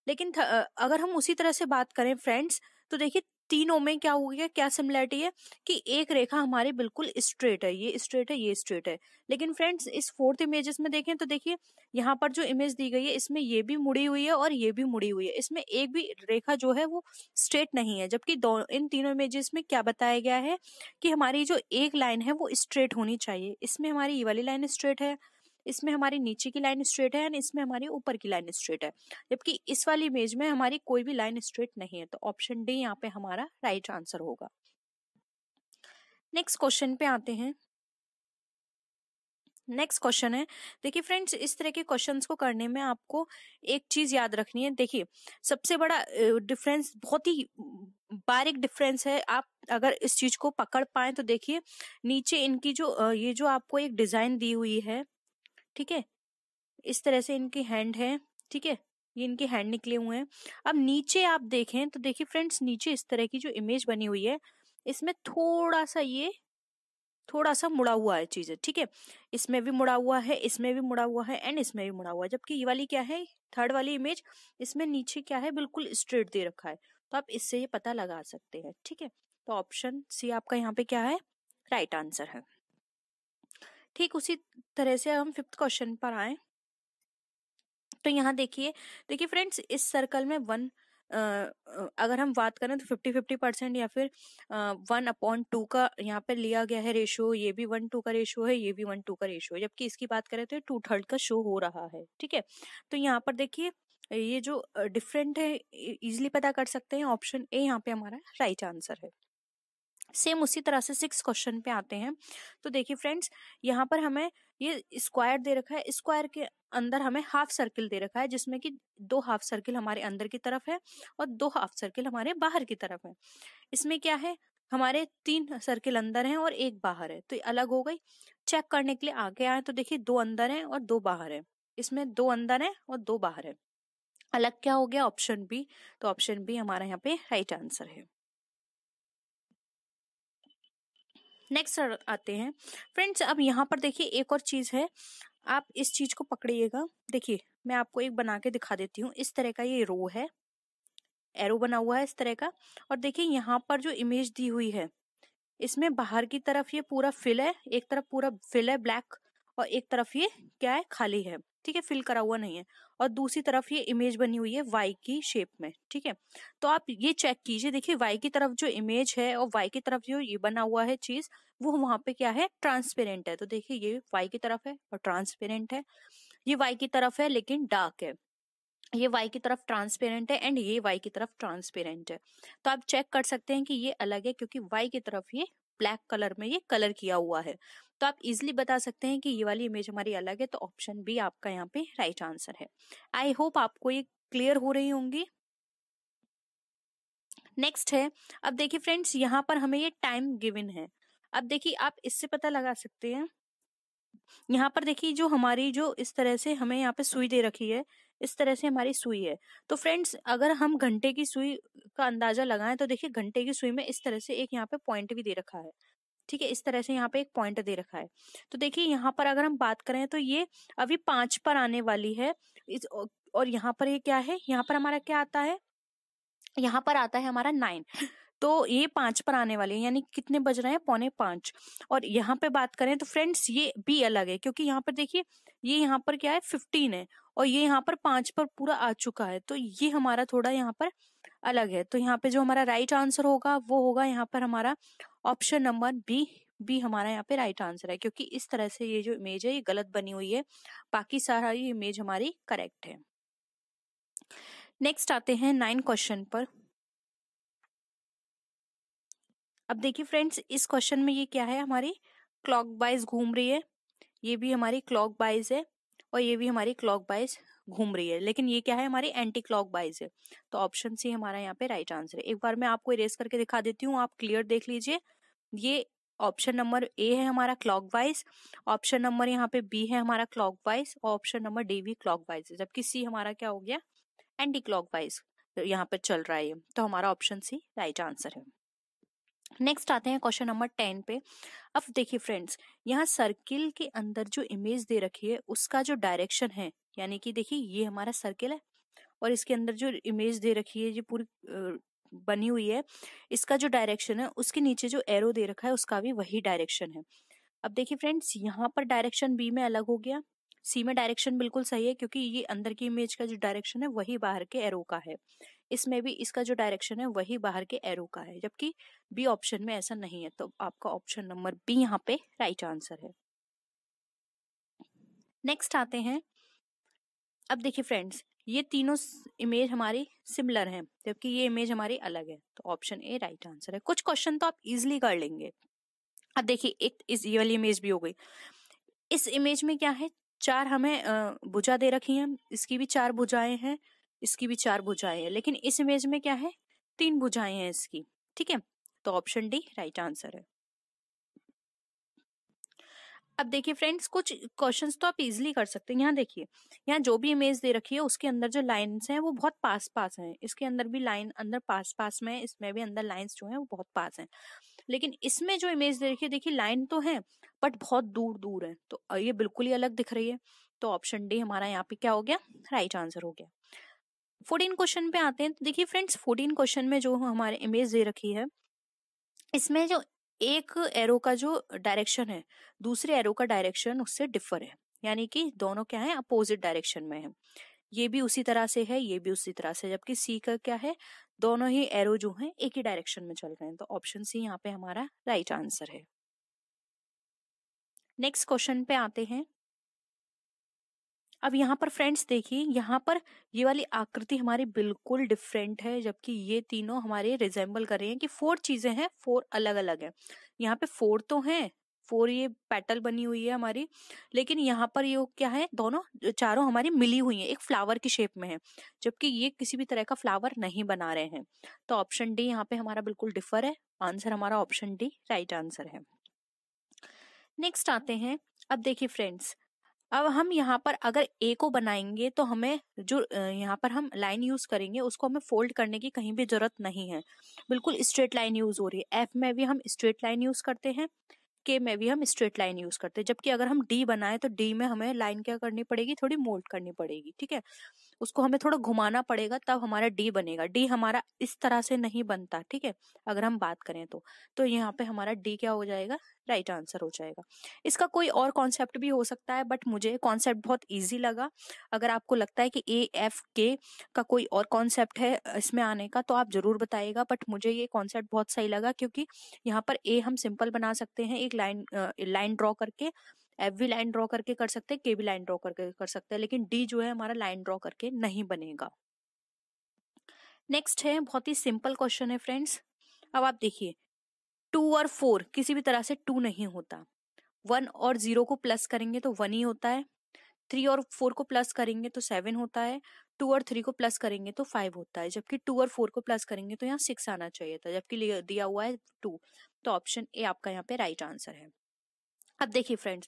[SPEAKER 1] लेकिन अगर हम उसी तरह से बात करें फ्रेंड्स तो देखिए तीनों में क्या हो गया क्या सिमिलरिटी है कि एक रेखा हमारे बिल्कुल स्ट्रेट है ये स्ट्रेट है ये स्ट्रेट है लेकिन फ्रेंड्स इस फोर्थ इमेजेस में देखें तो देखिए यहाँ पर जो इमेज दी गई है इसमें ये भी मुड़ी हुई है और ये भी मुड़ी हुई है इसमें एक भी रेखा जो है वो स्ट्रेट नहीं है जबकि दो इन तीनों इमेजेस में क्या बताया गया है कि हमारी जो एक लाइन है वो स्ट्रेट होनी चाहिए इसमें हमारी ये वाली लाइन स्ट्रेट है इसमें हमारी नीचे की लाइन स्ट्रेट है एंड इसमें हमारी ऊपर की लाइन स्ट्रेट है जबकि इस वाली इमेज में हमारी कोई भी लाइन स्ट्रेट नहीं है तो ऑप्शन डी यहाँ पे हमारा राइट right आंसर होगा नेक्स्ट क्वेश्चन पे आते हैं नेक्स्ट क्वेश्चन है देखिए फ्रेंड्स इस तरह के क्वेश्चंस को करने में आपको एक चीज याद रखनी है देखिए सबसे बड़ा डिफरेंस बहुत ही बारीक डिफरेंस है आप अगर इस चीज को पकड़ पाए तो देखिए नीचे इनकी जो ये जो आपको एक डिजाइन दी हुई है ठीक है इस तरह से इनके हैंड है ठीक है ये इनके हैंड निकले हुए हैं अब नीचे आप देखें तो देखिए फ्रेंड्स नीचे इस तरह की जो इमेज बनी हुई है इसमें थोड़ा सा ये थोड़ा सा मुड़ा हुआ है चीजें ठीक है इसमें भी मुड़ा हुआ है इसमें भी मुड़ा हुआ है एंड इसमें भी मुड़ा हुआ है जबकि ये वाली क्या है थर्ड वाली इमेज इसमें नीचे क्या है बिल्कुल स्ट्रेट दे रखा है तो आप इससे ये पता लगा सकते हैं ठीक है तो ऑप्शन सी आपका यहाँ पे क्या है राइट right आंसर है ठीक उसी तरह से हम फिफ्थ क्वेश्चन पर आए तो यहाँ देखिए देखिए फ्रेंड्स इस सर्कल में वन अगर हम बात करें तो फिफ्टी फिफ्टी परसेंट या फिर वन अपॉन टू का यहाँ पर लिया गया है रेशो ये भी वन टू का रेशो है ये भी वन टू का रेशो है जबकि इसकी बात करें तो टू थर्ड का शो हो रहा है ठीक है तो यहाँ पर देखिए ये जो डिफरेंट है इजिली पता कर सकते हैं ऑप्शन ए यहाँ पे हमारा राइट आंसर है सेम उसी तरह से सिक्स क्वेश्चन पे आते हैं तो देखिए फ्रेंड्स यहाँ पर हमें ये स्क्वायर दे रखा है स्क्वायर के अंदर हमें हाफ सर्किल दे रखा है जिसमें कि दो हाफ सर्किल हमारे अंदर की तरफ है और दो हाफ सर्किल हमारे बाहर की तरफ है इसमें क्या है हमारे तीन सर्किल अंदर हैं और एक बाहर है तो अलग हो गई चेक करने के लिए आगे आए तो देखिए दो अंदर हैं और दो बाहर हैं इसमें दो अंदर हैं और दो बाहर हैं अलग क्या हो गया ऑप्शन बी तो ऑप्शन बी हमारा यहाँ पे राइट आंसर है नेक्स्ट आते हैं फ्रेंड्स अब यहाँ पर देखिए एक और चीज़ है आप इस चीज़ को पकड़िएगा देखिए मैं आपको एक बना के दिखा देती हूँ इस तरह का ये रो है एरो बना हुआ है इस तरह का और देखिए यहाँ पर जो इमेज दी हुई है इसमें बाहर की तरफ ये पूरा फिल है एक तरफ पूरा फिल है ब्लैक और एक तरफ ये क्या है खाली है ठीक है फिल करा हुआ नहीं है और दूसरी तरफ ये इमेज बनी हुई है वाई की शेप में ठीक है तो आप ये चेक कीजिए देखिए वाई की तरफ जो इमेज है और वाई की तरफ जो ये बना हुआ है चीज वो वहां पे क्या है ट्रांसपेरेंट है तो देखिए ये वाई की तरफ है और ट्रांसपेरेंट है ये वाई की तरफ है लेकिन डार्क है ये वाई की तरफ ट्रांसपेरेंट है एंड ये वाई की तरफ ट्रांसपेरेंट है तो आप चेक कर सकते हैं कि ये अलग है क्योंकि वाई की तरफ ये ब्लैक कलर में ये कलर किया हुआ है तो आप इजिली बता सकते हैं कि ये वाली इमेज हमारी अलग है तो ऑप्शन बी आपका यहाँ पे राइट आंसर है आई होप आपको ये क्लियर हो रही होंगी नेक्स्ट है अब देखिए फ्रेंड्स यहाँ पर हमें ये टाइम गिविन है अब देखिए आप इससे पता लगा सकते हैं यहाँ पर देखिए जो हमारी जो इस तरह से हमें यहाँ पे सुई दे रखी है इस तरह से हमारी सुई है तो फ्रेंड्स अगर हम घंटे की सुई का अंदाजा लगाएं तो देखिए घंटे की सुई में इस तरह से एक यहाँ पे पॉइंट भी दे रखा है ठीक है इस तरह से यहाँ पे एक पॉइंट दे रखा है तो देखिए यहाँ पर अगर हम बात करें तो ये अभी पांच पर आने वाली है इस और यहाँ पर ये क्या है यहाँ पर हमारा क्या आता है यहाँ पर आता है हमारा नाइन तो ये पांच पर आने वाली है यानी कितने बज रहे हैं पौने पांच और यहाँ पे बात करें तो फ्रेंड्स ये भी अलग है क्योंकि यहाँ पर देखिए ये यहाँ पर क्या है फिफ्टीन है और ये यहाँ पर पांच पर पूरा आ चुका है तो ये हमारा थोड़ा यहाँ पर अलग है तो यहाँ पे जो हमारा राइट आंसर होगा वो होगा यहाँ पर हमारा ऑप्शन नंबर बी बी हमारा यहाँ पे राइट आंसर है क्योंकि इस तरह से ये जो इमेज है ये गलत बनी हुई है बाकी सारा ये इमेज हमारी करेक्ट है नेक्स्ट आते हैं नाइन क्वेश्चन पर अब देखिए फ्रेंड्स इस क्वेश्चन में ये क्या है हमारी क्लॉक घूम रही है ये भी हमारी क्लॉक है और ये भी हमारी क्लॉक वाइज घूम रही है लेकिन ये क्या है हमारी एंटी क्लॉक वाइज है तो ऑप्शन सी हमारा यहाँ पे राइट आंसर है एक बार मैं आपको इरेज करके दिखा देती हूँ आप क्लियर देख लीजिए ये ऑप्शन नंबर ए है हमारा क्लॉक वाइज ऑप्शन नंबर यहाँ पे बी है हमारा क्लॉक वाइज और ऑप्शन नंबर डी भी क्लॉक वाइज है जबकि सी हमारा क्या हो गया एंटी क्लॉक वाइज यहाँ पर चल रहा है तो हमारा ऑप्शन सी राइट आंसर है नेक्स्ट आते हैं क्वेश्चन नंबर टेन पे अब देखिए फ्रेंड्स यहाँ सर्किल के अंदर जो इमेज दे रखी है उसका जो डायरेक्शन है यानी कि देखिए ये हमारा सर्किल है और इसके अंदर जो इमेज दे रखी है ये पूरी बनी हुई है इसका जो डायरेक्शन है उसके नीचे जो एरो दे रखा है उसका भी वही डायरेक्शन है अब देखिए फ्रेंड्स यहाँ पर डायरेक्शन बी में अलग हो गया सी में डायरेक्शन बिल्कुल सही है क्योंकि ये अंदर की इमेज का जो डायरेक्शन है वही बाहर के एरो का है इसमें भी इसका जो डायरेक्शन है वही बाहर के एरो का है जबकि बी ऑप्शन में ऐसा नहीं है तो आपका ऑप्शन नंबर बी यहाँ पे राइट आंसर है नेक्स्ट आते हैं अब देखिए फ्रेंड्स ये तीनों इमेज हमारी सिमिलर हैं जबकि ये इमेज हमारी अलग है तो ऑप्शन ए राइट आंसर है कुछ क्वेश्चन तो आप इजिली कर लेंगे अब देखिए एक इस ये वाली इमेज भी हो गई इस इमेज में क्या है चार हमें भुजा दे रखी है इसकी भी चार भुजाएं हैं इसकी भी चार भुजाएं हैं लेकिन इस इमेज में क्या है तीन भुजाएं हैं इसकी ठीक है तो ऑप्शन डी राइट आंसर है अब देखिए फ्रेंड्स कुछ क्वेश्चंस तो आप इजीली कर सकते हैं यहाँ देखिए यहाँ जो भी इमेज दे रखी है उसके अंदर जो लाइंस हैं वो बहुत पास पास हैं इसके अंदर भी लाइन अंदर पास पास में इसमें भी अंदर लाइंस जो हैं वो बहुत पास हैं लेकिन इसमें जो इमेज दे रखी है देखिए लाइन तो है बट बहुत दूर दूर है तो ये बिल्कुल ही अलग दिख रही है तो ऑप्शन डी हमारा यहाँ पे क्या हो गया राइट आंसर हो गया फोर्टीन क्वेश्चन पे आते हैं तो देखिए फ्रेंड्स फोर्टीन क्वेश्चन में जो हमारे इमेज दे रखी है इसमें जो एक एरो का जो डायरेक्शन है दूसरे एरो का डायरेक्शन उससे डिफर है यानी कि दोनों क्या है अपोजिट डायरेक्शन में है ये भी उसी तरह से है ये भी उसी तरह से जबकि सी का क्या है दोनों ही एरो जो है एक ही डायरेक्शन में चल रहे हैं तो ऑप्शन सी यहाँ पे हमारा राइट आंसर है नेक्स्ट क्वेश्चन पे आते हैं अब यहाँ पर फ्रेंड्स देखिए यहाँ पर ये वाली आकृति हमारी बिल्कुल डिफरेंट है जबकि ये तीनों हमारे रिजेंबल कर रहे हैं कि फोर चीजें हैं फोर अलग अलग हैं यहाँ पे फोर तो हैं फोर ये पेटल बनी हुई है हमारी लेकिन यहाँ पर ये क्या है दोनों चारों हमारी मिली हुई है एक फ्लावर की शेप में है जबकि ये किसी भी तरह का फ्लावर नहीं बना रहे हैं तो ऑप्शन डी यहाँ पे हमारा बिल्कुल डिफर है आंसर हमारा ऑप्शन डी राइट आंसर है नेक्स्ट आते हैं अब देखिए फ्रेंड्स अब हम यहाँ पर अगर ए को बनाएंगे तो हमें जो यहाँ पर हम लाइन यूज करेंगे उसको हमें फोल्ड करने की कहीं भी जरूरत नहीं है बिल्कुल स्ट्रेट लाइन यूज हो रही है एफ में भी हम स्ट्रेट लाइन यूज करते हैं के में भी हम स्ट्रेट लाइन यूज करते हैं जबकि अगर हम डी बनाए तो डी में हमें लाइन क्या करनी पड़ेगी थोड़ी मोल्ड करनी पड़ेगी ठीक है उसको हमें थोड़ा घुमाना पड़ेगा तब हमारा डी बनेगा डी हमारा इस तरह से नहीं बनता ठीक है अगर हम बात करें तो तो यहाँ पे हमारा डी क्या हो जाएगा राइट right आंसर हो जाएगा इसका कोई और कॉन्सेप्ट भी हो सकता है बट मुझे कॉन्सेप्ट बहुत इजी लगा अगर आपको लगता है कि ए एफ के का कोई और कॉन्सेप्ट है इसमें आने का तो आप जरूर बताइएगा बट मुझे ये कॉन्सेप्ट बहुत सही लगा क्योंकि यहाँ पर ए हम सिंपल बना सकते हैं एक लाइन लाइन ड्रॉ करके एफ वी लाइन ड्रॉ करके कर सकते हैं के वी लाइन ड्रॉ करके कर सकते हैं लेकिन डी जो है हमारा लाइन ड्रॉ करके नहीं बनेगा नेक्स्ट है बहुत ही सिंपल क्वेश्चन है फ्रेंड्स अब आप देखिए टू और फोर किसी भी तरह से टू नहीं होता वन और जीरो को प्लस करेंगे तो वन ही होता है थ्री और फोर को प्लस करेंगे तो सेवन होता है टू और थ्री को प्लस करेंगे तो फाइव होता है जबकि टू और फोर को प्लस करेंगे तो यहाँ सिक्स आना चाहिए था जबकि दिया हुआ है टू तो ऑप्शन ए आपका यहाँ पे राइट आंसर है अब देखिए फ्रेंड्स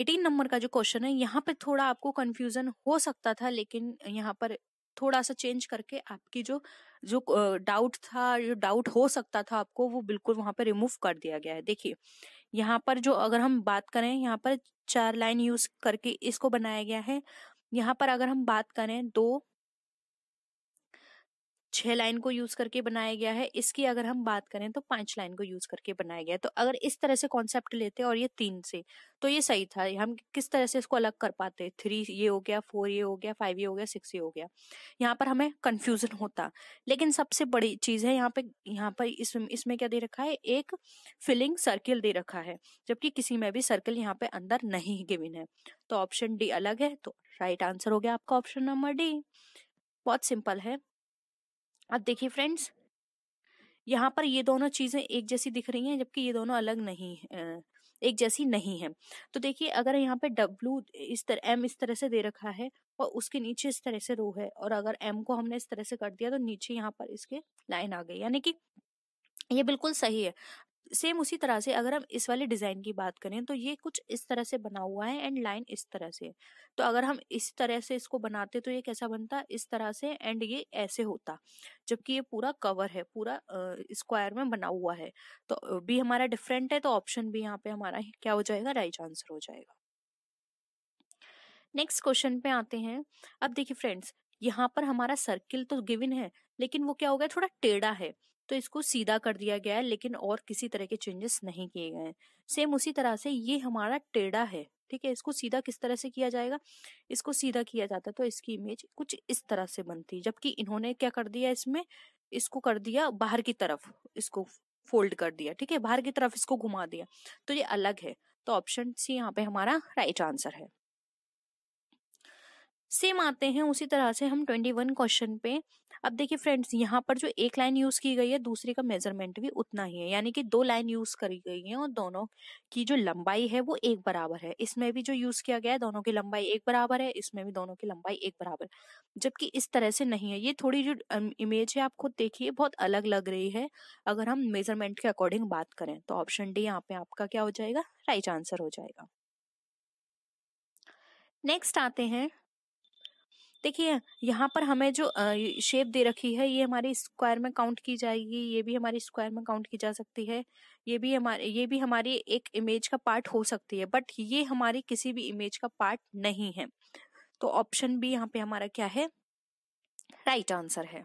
[SPEAKER 1] 18 नंबर का जो क्वेश्चन है यहाँ पे थोड़ा आपको कंफ्यूजन हो सकता था लेकिन यहाँ पर थोड़ा सा चेंज करके आपकी जो जो डाउट था जो डाउट हो सकता था आपको वो बिल्कुल वहां पर रिमूव कर दिया गया है देखिए यहाँ पर जो अगर हम बात करें यहाँ पर चार लाइन यूज करके इसको बनाया गया है यहाँ पर अगर हम बात करें दो छह लाइन को यूज करके बनाया गया है इसकी अगर हम बात करें तो पांच लाइन को यूज करके बनाया गया है तो अगर इस तरह से कॉन्सेप्ट लेते और ये तीन से तो ये सही था हम किस तरह से इसको अलग कर पाते थ्री ये हो गया फोर ये हो गया फाइव ये हो गया सिक्स ये हो गया यहाँ पर हमें कंफ्यूजन होता लेकिन सबसे बड़ी चीज है यहाँ पे यहाँ पर इस, इसमें क्या दे रखा है एक फिलिंग सर्किल दे रखा है जबकि किसी में भी सर्किल यहाँ पे अंदर नहीं गिविन है तो ऑप्शन डी अलग है तो राइट आंसर हो गया आपका ऑप्शन नंबर डी बहुत सिंपल है अब देखिए फ्रेंड्स यहाँ पर ये दोनों चीजें एक जैसी दिख रही हैं जबकि ये दोनों अलग नहीं एक जैसी नहीं है तो देखिए अगर यहाँ पे डब्लू इस तरह एम इस तरह से दे रखा है और उसके नीचे इस तरह से रो है और अगर एम को हमने इस तरह से कर दिया तो नीचे यहाँ पर इसके लाइन आ गई यानी कि ये बिल्कुल सही है सेम उसी तरह से अगर हम इस वाले डिज़ाइन की बात करें तो ये कुछ इस तरह से बना हुआ है एंड लाइन इस तरह से तो अगर हम इस तरह से इसको बनाते तो ये कैसा बनता इस तरह से एंड ये ऐसे होता जबकि ये पूरा कवर है पूरा स्क्वायर में बना हुआ है तो भी हमारा डिफरेंट है तो ऑप्शन भी यहाँ पे हमारा क्या हो जाएगा राइट आंसर हो जाएगा नेक्स्ट क्वेश्चन पे आते हैं अब देखिए फ्रेंड्स यहाँ पर हमारा सर्किल तो गिवन है लेकिन वो क्या हो गया थोड़ा टेढ़ा है तो इसको सीधा कर दिया गया है लेकिन और किसी तरह के चेंजेस नहीं किए गए हैं सेम उसी तरह से ये हमारा टेढ़ा है ठीक है इसको सीधा किस तरह से किया जाएगा इसको सीधा किया जाता है तो इसकी इमेज कुछ इस तरह से बनती है जबकि इन्होंने क्या कर दिया इसमें इसको कर दिया बाहर की तरफ इसको फोल्ड कर दिया ठीक है बाहर की तरफ इसको घुमा दिया तो ये अलग है तो ऑप्शन सी यहाँ पे हमारा राइट आंसर है सेम आते हैं उसी तरह से हम ट्वेंटी वन क्वेश्चन पे अब देखिए फ्रेंड्स यहाँ पर जो एक लाइन यूज की गई है दूसरी का मेजरमेंट भी उतना ही है यानी कि दो लाइन यूज करी गई है और दोनों की जो लंबाई है वो एक बराबर है इसमें भी जो यूज किया गया है दोनों की लंबाई एक बराबर है इसमें भी दोनों की लंबाई एक बराबर जबकि इस तरह से नहीं है ये थोड़ी जो इमेज है आप खुद देखिए बहुत अलग लग रही है अगर हम मेजरमेंट के अकॉर्डिंग बात करें तो ऑप्शन डी यहाँ पे आपका क्या हो जाएगा राइट आंसर हो जाएगा नेक्स्ट आते हैं देखिए यहाँ पर हमें जो शेप दे रखी है ये हमारे स्क्वायर में काउंट की जाएगी ये भी हमारे स्क्वायर में काउंट की जा सकती है ये भी हमारे ये भी हमारी एक इमेज का पार्ट हो सकती है बट ये हमारी किसी भी इमेज का पार्ट नहीं है तो ऑप्शन बी यहाँ पे हमारा क्या है राइट right आंसर है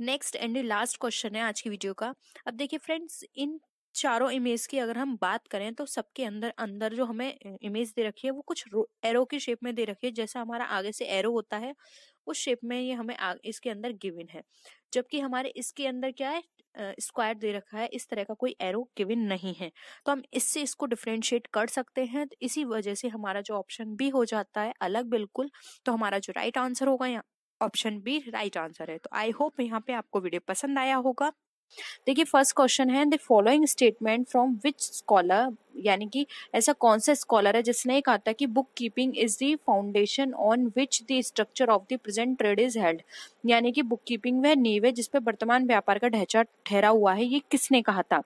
[SPEAKER 1] नेक्स्ट एंड लास्ट क्वेश्चन है आज की वीडियो का अब देखिए फ्रेंड्स इन चारों इमेज की अगर हम बात करें तो सबके अंदर अंदर जो हमें इमेज दे रखी है वो कुछ एरो की शेप में दे रखी है जैसा हमारा आगे से एरो होता है उस शेप में ये हमें आ, इसके अंदर गिविन है जबकि हमारे इसके अंदर क्या है स्क्वायर दे रखा है इस तरह का कोई एरो गिविन नहीं है तो हम इससे इसको डिफ्रेंशिएट कर सकते हैं तो इसी वजह से हमारा जो ऑप्शन बी हो जाता है अलग बिल्कुल तो हमारा जो राइट आंसर होगा यहाँ ऑप्शन बी राइट आंसर है तो आई होप यहाँ पे आपको वीडियो पसंद आया होगा देखिए फर्स्ट क्वेश्चन है the following statement from which scholar यानी कि ऐसा कौन सा स्कॉलर है जिसने कहा था कि bookkeeping is the foundation on which the structure of the present trade is held यानी कि बुक कीपिंग वह नींव है जिसपे वर्तमान व्यापार का ढांचा ठहरा हुआ है ये किसने कहा था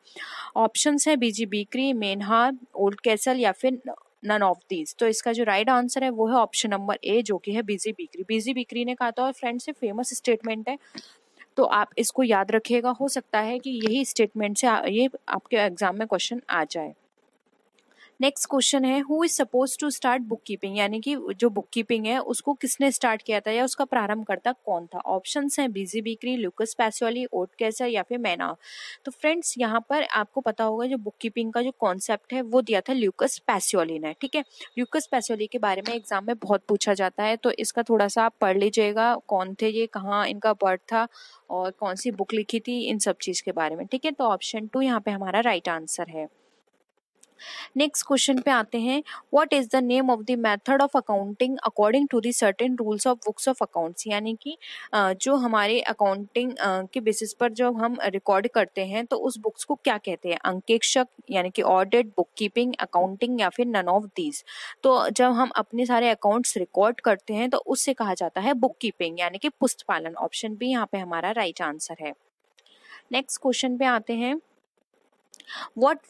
[SPEAKER 1] ऑप्शन है बीजी बीकरी मेनहा ओल्ड कैसल या फिर नन ऑफ दीज तो इसका जो राइट right आंसर है वो है ऑप्शन नंबर ए जो कि है बीजी बीकरी बीजी बीकरी ने कहा था और फ्रेंड्स से फेमस स्टेटमेंट है तो आप इसको याद रखिएगा हो सकता है कि यही स्टेटमेंट से ये आपके एग्जाम में क्वेश्चन आ जाए नेक्स्ट क्वेश्चन है who is suppose to start bookkeeping यानी कि जो बुक कीपिंग है उसको किसने स्टार्ट किया था या उसका प्रारंभ करता कौन था ऑप्शन है बिजी बिक्री लुकस पैसोली ओट कैसर या फिर मैना तो फ्रेंड्स यहाँ पर आपको पता होगा जो बुक कीपिंग का जो कॉन्सेप्ट है वो दिया था ल्यूकस पैसोली ने ठीक है ल्यूकस पैसोली के बारे में एग्जाम में बहुत पूछा जाता है तो इसका थोड़ा सा आप पढ़ लीजिएगा कौन थे ये कहाँ इनका बर्थ था और कौन सी बुक लिखी थी इन सब चीज़ के बारे में ठीक है तो ऑप्शन टू यहाँ पे हमारा राइट आंसर है नेक्स्ट क्वेश्चन पे आते हैं what is the name of the method of accounting according to the certain rules of books of accounts यानी कि जो हमारे अकाउंटिंग के बेसिस पर जब हम रिकॉर्ड करते हैं तो उस बुक्स को क्या कहते हैं अंकेक्षक यानी कि ऑडिट बुक कीपिंग अकाउंटिंग या फिर नन ऑफ दीज तो जब हम अपने सारे अकाउंट्स रिकॉर्ड करते हैं तो उससे कहा जाता है बुक कीपिंग यानी कि पुस्तपालन ऑप्शन भी यहाँ पे हमारा राइट आंसर है नेक्स्ट क्वेश्चन पे आते हैं What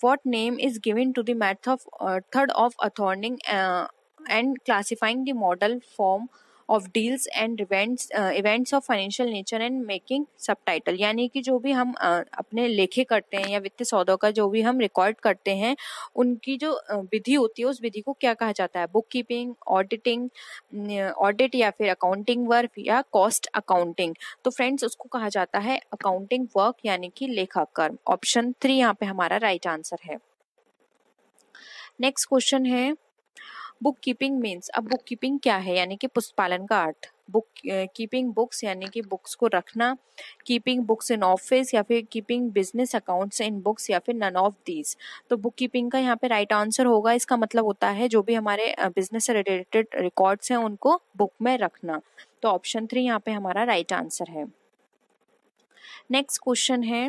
[SPEAKER 1] what name is given to the method of, uh, of authoring uh, and classifying the model form of deals and events events of financial nature and making title यानी कि जो भी हम uh, अपने लेखे करते हैं या वित्तीय सौदों का जो भी हम रिकॉर्ड करते हैं उनकी जो uh, विधि होती है उस विधि को क्या कहा जाता है बुक कीपिंग ऑडिटिंग ऑडिट या फिर अकाउंटिंग वर्क या कॉस्ट अकाउंटिंग तो फ्रेंड्स उसको कहा जाता है अकाउंटिंग वर्क यानी कि लेखा कर्म ऑप्शन थ्री यहाँ पे हमारा राइट आंसर है नेक्स्ट क्वेश्चन है बुक कीपिंग मीन्स अब बुक कीपिंग क्या है यानी कि पुष्पालन का अर्थ बुक कीपिंग बुक्स यानी कि बुक्स को रखना कीपिंग बुक्स इन ऑफिस या फिर keeping business accounts in books या फिर नन ऑफ दीज तो बुक कीपिंग का यहाँ पे राइट right आंसर होगा इसका मतलब होता है जो भी हमारे बिजनेस से रिलेटेड रिकॉर्ड्स हैं उनको बुक में रखना तो ऑप्शन थ्री यहाँ पे हमारा राइट right आंसर है नेक्स्ट क्वेश्चन है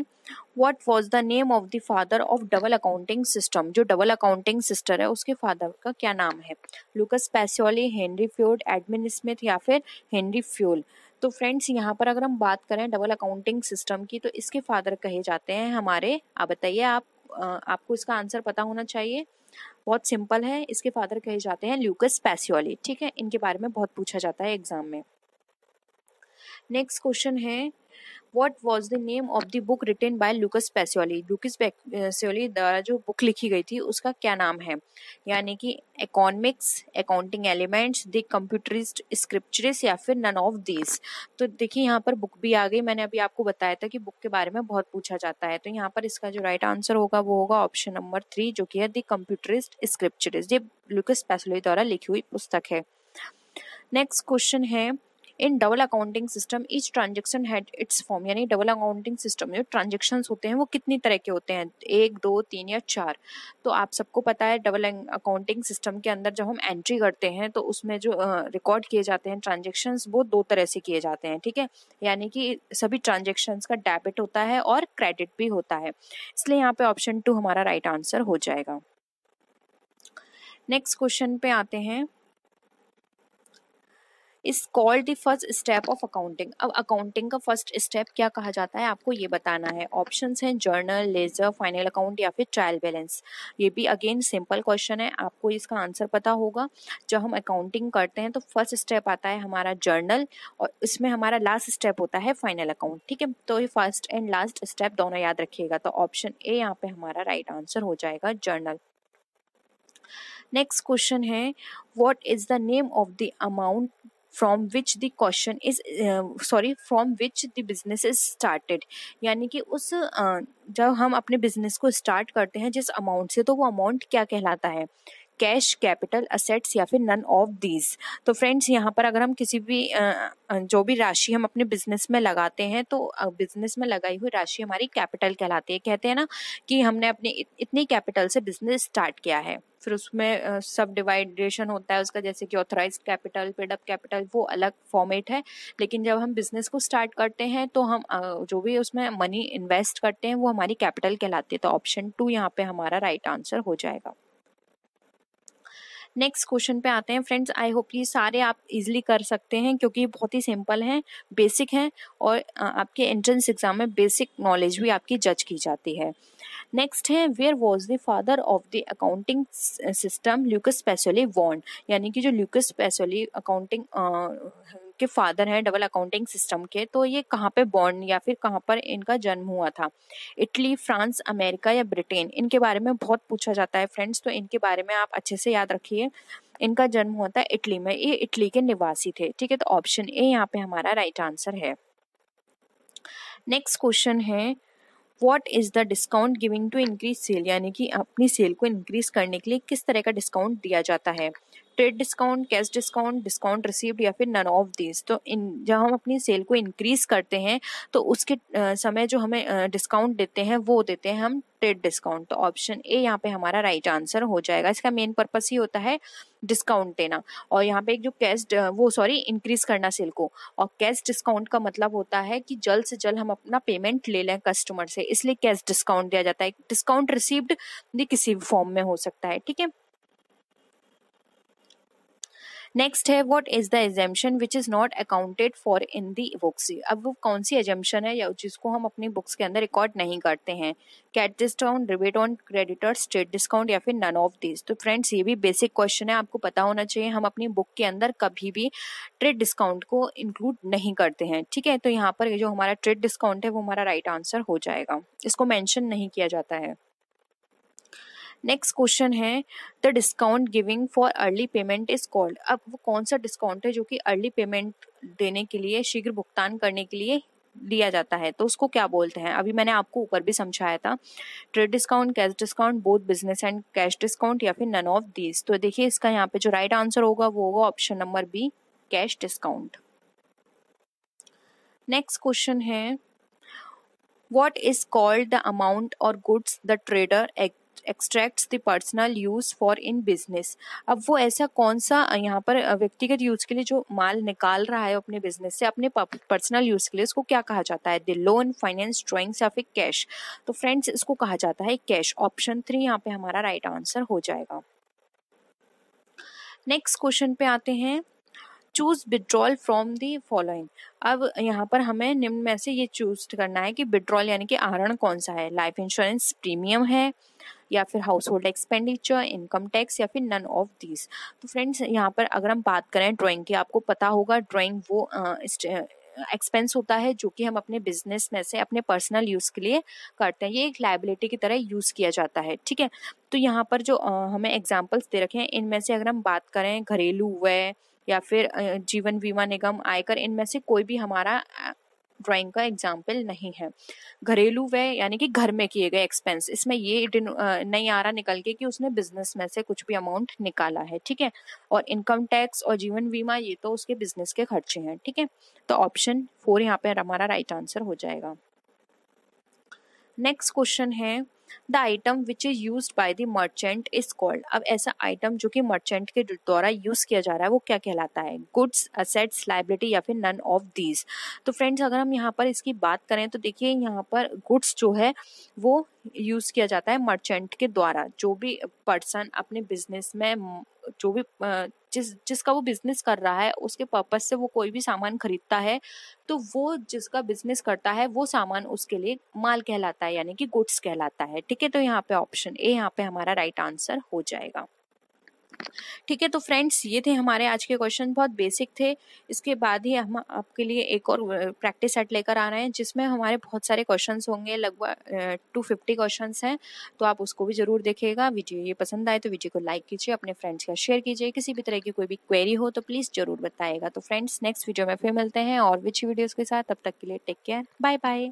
[SPEAKER 1] what was the name of the father of double accounting system जो डबल अकाउंटिंग सिस्टर है उसके फादर का क्या नाम है Lucas Pacioli Henry Ford Adam Smith या फिर हेनरी फ्यूल तो फ्रेंड्स यहाँ पर अगर हम बात करें डबल अकाउंटिंग सिस्टम की तो इसके फादर कहे जाते हैं हमारे आप बताइए आप आपको इसका आंसर पता होना चाहिए बहुत सिंपल है इसके फादर कहे जाते हैं ल्यूकस पैसियोली ठीक है इनके बारे में बहुत पूछा जाता है एग्जाम में नेक्स्ट क्वेश्चन है what was the name of the book written by Lucas Pacioli Lucas Pacioli द्वारा जो बुक लिखी गई थी उसका क्या नाम है यानी कि इकोनॉमिक्स अकाउंटिंग एलिमेंट्स द कंप्यूटरिस्ट स्क्रिप्चरिस या फिर नन ऑफ दिस तो देखिए यहाँ पर बुक भी आ गई मैंने अभी आपको बताया था कि बुक के बारे में बहुत पूछा जाता है तो यहाँ पर इसका जो राइट right आंसर होगा वो होगा ऑप्शन नंबर थ्री जो कि है द कंप्यूटरिस्ट स्क्रिप्चरिस ये लुकस पैसोली द्वारा लिखी हुई पुस्तक है नेक्स्ट क्वेश्चन है in double accounting system each transaction had its form यानी डबल अकाउंटिंग सिस्टम जो ट्रांजेक्शन होते हैं वो कितनी तरह के होते हैं एक दो तीन या चार तो आप सबको पता है डबल अकाउंटिंग सिस्टम के अंदर जब हम एंट्री करते हैं तो उसमें जो रिकॉर्ड किए जाते हैं ट्रांजेक्शन वो दो तरह से किए जाते हैं ठीक है यानी कि सभी ट्रांजेक्शन का डेबिट होता है और क्रेडिट भी होता है इसलिए यहाँ पे ऑप्शन टू हमारा राइट right आंसर हो जाएगा नेक्स्ट क्वेश्चन पे आते हैं is called the first step of accounting अब अकाउंटिंग का फर्स्ट स्टेप क्या कहा जाता है आपको ये बताना है ऑप्शन हैं जर्नल लेजर फाइनल अकाउंट या फिर ट्रायल बैलेंस ये भी अगेन सिंपल क्वेश्चन है आपको इसका आंसर पता होगा जब हम अकाउंटिंग करते हैं तो फर्स्ट स्टेप आता है हमारा जर्नल और इसमें हमारा लास्ट स्टेप होता है फाइनल अकाउंट ठीक है तो ये फर्स्ट एंड लास्ट स्टेप दोनों याद रखिएगा तो ऑप्शन ए यहाँ पे हमारा राइट right आंसर हो जाएगा जर्नल नेक्स्ट क्वेश्चन है what is the name of the amount from which the question is sorry from which the business is started यानी कि उस uh, जब हम अपने बिजनेस को स्टार्ट करते हैं जिस अमाउंट से तो वो अमाउंट क्या कहलाता है कैश कैपिटल असेट्स या फिर नन ऑफ दीज तो फ्रेंड्स यहाँ पर अगर हम किसी भी जो भी राशि हम अपने बिजनेस में लगाते हैं तो बिजनेस में लगाई हुई राशि हमारी कैपिटल कहलाती है कहते हैं ना कि हमने अपने इतनी कैपिटल से बिजनेस स्टार्ट किया है फिर उसमें सब डिवाइडेशन होता है उसका जैसे कि ऑथराइज कैपिटल पेडअप कैपिटल वो अलग फॉर्मेट है लेकिन जब हम बिजनेस को स्टार्ट करते हैं तो हम जो भी उसमें मनी इन्वेस्ट करते हैं वो हमारी कैपिटल कहलाती है तो ऑप्शन टू यहाँ पे हमारा राइट right आंसर हो जाएगा नेक्स्ट क्वेश्चन पे आते हैं फ्रेंड्स आई होप ये सारे आप इजिली कर सकते हैं क्योंकि बहुत ही सिंपल हैं बेसिक हैं और आपके एंट्रेंस एग्जाम में बेसिक नॉलेज भी आपकी जज की जाती है नेक्स्ट है where was the father of the accounting system Lucas Pacioli वॉन्ड यानी कि जो ल्यूकस पैसोली अकाउंटिंग आपके फादर हैं डबल अकाउंटिंग सिस्टम के तो ये कहाँ पे बॉर्न या फिर कहाँ पर इनका जन्म हुआ था इटली फ्रांस अमेरिका या ब्रिटेन इनके बारे में बहुत पूछा जाता है फ्रेंड्स तो इनके बारे में आप अच्छे से याद रखिए इनका जन्म हुआ था इटली में ये इटली के निवासी थे ठीक है तो ऑप्शन ए यहाँ पे हमारा राइट आंसर है नेक्स्ट क्वेश्चन है what is the discount giving to increase sale यानी कि अपनी सेल को इंक्रीज करने के लिए किस तरह का डिस्काउंट दिया जाता है trade discount cash discount discount received या फिर नन ऑफ दिस तो इन जब हम अपनी सेल को इंक्रीज करते हैं तो उसके समय जो हमें डिस्काउंट देते हैं वो देते हैं हम ट्रेड डिस्काउंट तो ऑप्शन ए यहाँ पे हमारा राइट right आंसर हो जाएगा इसका मेन पर्पस ही होता है डिस्काउंट देना और यहाँ पे एक जो कैश वो सॉरी इंक्रीज करना सेल को और कैश डिस्काउंट का मतलब होता है कि जल्द से जल्द हम अपना पेमेंट ले लें कस्टमर से इसलिए कैश डिस्काउंट दिया जाता है डिस्काउंट रिसीव्ड भी किसी भी फॉर्म में हो सकता है ठीक है नेक्स्ट है what is the exemption which is not accounted for in the books अब वो कौन सी एजम्पन है या जिसको हम अपनी बुक्स के अंदर रिकॉर्ड नहीं करते हैं cash discount rebate on creditor state discount या फिर नन ऑफ दिस तो फ्रेंड्स ये भी बेसिक क्वेश्चन है आपको पता होना चाहिए हम अपनी बुक के अंदर कभी भी ट्रेड डिस्काउंट को इंक्लूड नहीं करते हैं ठीक है तो यहाँ पर जो हमारा ट्रेड डिस्काउंट है वो हमारा राइट right आंसर हो जाएगा इसको मैंशन नहीं किया जाता है नेक्स्ट क्वेश्चन है the discount giving for early payment is called अब वो कौन सा डिस्काउंट है जो कि अर्ली पेमेंट देने के लिए शीघ्र भुगतान करने के लिए दिया जाता है तो उसको क्या बोलते हैं अभी मैंने आपको ऊपर भी समझाया था trade discount cash discount both business and cash discount या फिर नन ऑफ दीज तो देखिए इसका यहाँ पे जो राइट right आंसर होगा वो होगा option number B cash discount next question है what is called the amount or goods the trader trader extracts the personal use for in business अब वो ऐसा कौन सा यहाँ पर व्यक्तिगत यूज के लिए जो माल निकाल रहा है अपने बिजनेस से अपने पर्सनल यूज के लिए उसको क्या कहा जाता है द लोन फाइनेंस ड्रॉइंग्स या फिर कैश तो फ्रेंड्स इसको कहा जाता है कैश ऑप्शन थ्री यहाँ पे हमारा राइट right आंसर हो जाएगा नेक्स्ट क्वेश्चन पे आते हैं choose withdrawal from the following अब यहाँ पर हमें निम्न में से ये चूज करना है कि विड्रॉल यानी कि आहरण कौन सा है लाइफ इंश्योरेंस प्रीमियम है या फिर household expenditure income tax या फिर नन ऑफ दीज तो फ्रेंड्स यहाँ पर अगर हम बात करें ड्राइंग की आपको पता होगा ड्राइंग वो एक्सपेंस होता है जो कि हम अपने बिजनेस में से अपने पर्सनल यूज़ के लिए करते हैं ये एक लाइबिलिटी की तरह यूज़ किया जाता है ठीक है तो यहाँ पर जो आ, हमें एग्जाम्पल्स दे रखे हैं इनमें से अगर हम बात करें घरेलू व्यय या फिर जीवन बीमा निगम आयकर इनमें से कोई भी हमारा ड्राइंग का एग्जाम्पल नहीं है घरेलू व्यय यानी कि घर में किए गए एक्सपेंस इसमें ये नहीं आ रहा निकल के कि उसने बिजनेस में से कुछ भी अमाउंट निकाला है ठीक है और इनकम टैक्स और जीवन बीमा ये तो उसके बिजनेस के खर्चे हैं ठीक है तो ऑप्शन फोर यहाँ पे हमारा राइट आंसर हो जाएगा नेक्स्ट क्वेश्चन है the item which is use by the merchant is called अब ऐसा आइटम जो कि मर्चेंट के द्वारा यूज किया जा रहा है वो क्या कहलाता है गुड्स असेट्स लाइबिलिटी या फिर नन ऑफ दीज तो फ्रेंड्स अगर हम यहाँ पर इसकी बात करें तो देखिए यहाँ पर गुड्स जो है वो यूज़ किया जाता है मर्चेंट के द्वारा जो भी पर्सन अपने बिजनेस में जो भी जिस जिसका वो बिजनेस कर रहा है उसके पर्पज से वो कोई भी सामान खरीदता है तो वो जिसका बिजनेस करता है वो सामान उसके लिए माल कहलाता है यानी कि गुड्स कहलाता है ठीक है तो यहाँ पे ऑप्शन ए यहाँ पे हमारा राइट आंसर हो जाएगा ठीक है तो फ्रेंड्स ये थे हमारे आज के क्वेश्चन बहुत बेसिक थे इसके बाद ही हम आपके लिए एक और प्रैक्टिस सेट लेकर आ रहे हैं जिसमें हमारे बहुत सारे क्वेश्चन होंगे लगभग टू फिफ्टी क्वेश्चन हैं तो आप उसको भी ज़रूर देखिएगा वीडियो ये पसंद आए तो वीडियो को लाइक कीजिए अपने फ्रेंड्स का शेयर कीजिए किसी भी तरह की कोई भी क्वेरी हो तो प्लीज़ ज़रूर बताएगा तो फ्रेंड्स नेक्स्ट वीडियो में फिर मिलते हैं और अच्छी वीडियोज़ के साथ तब तक के लिए टेक केयर बाय बाय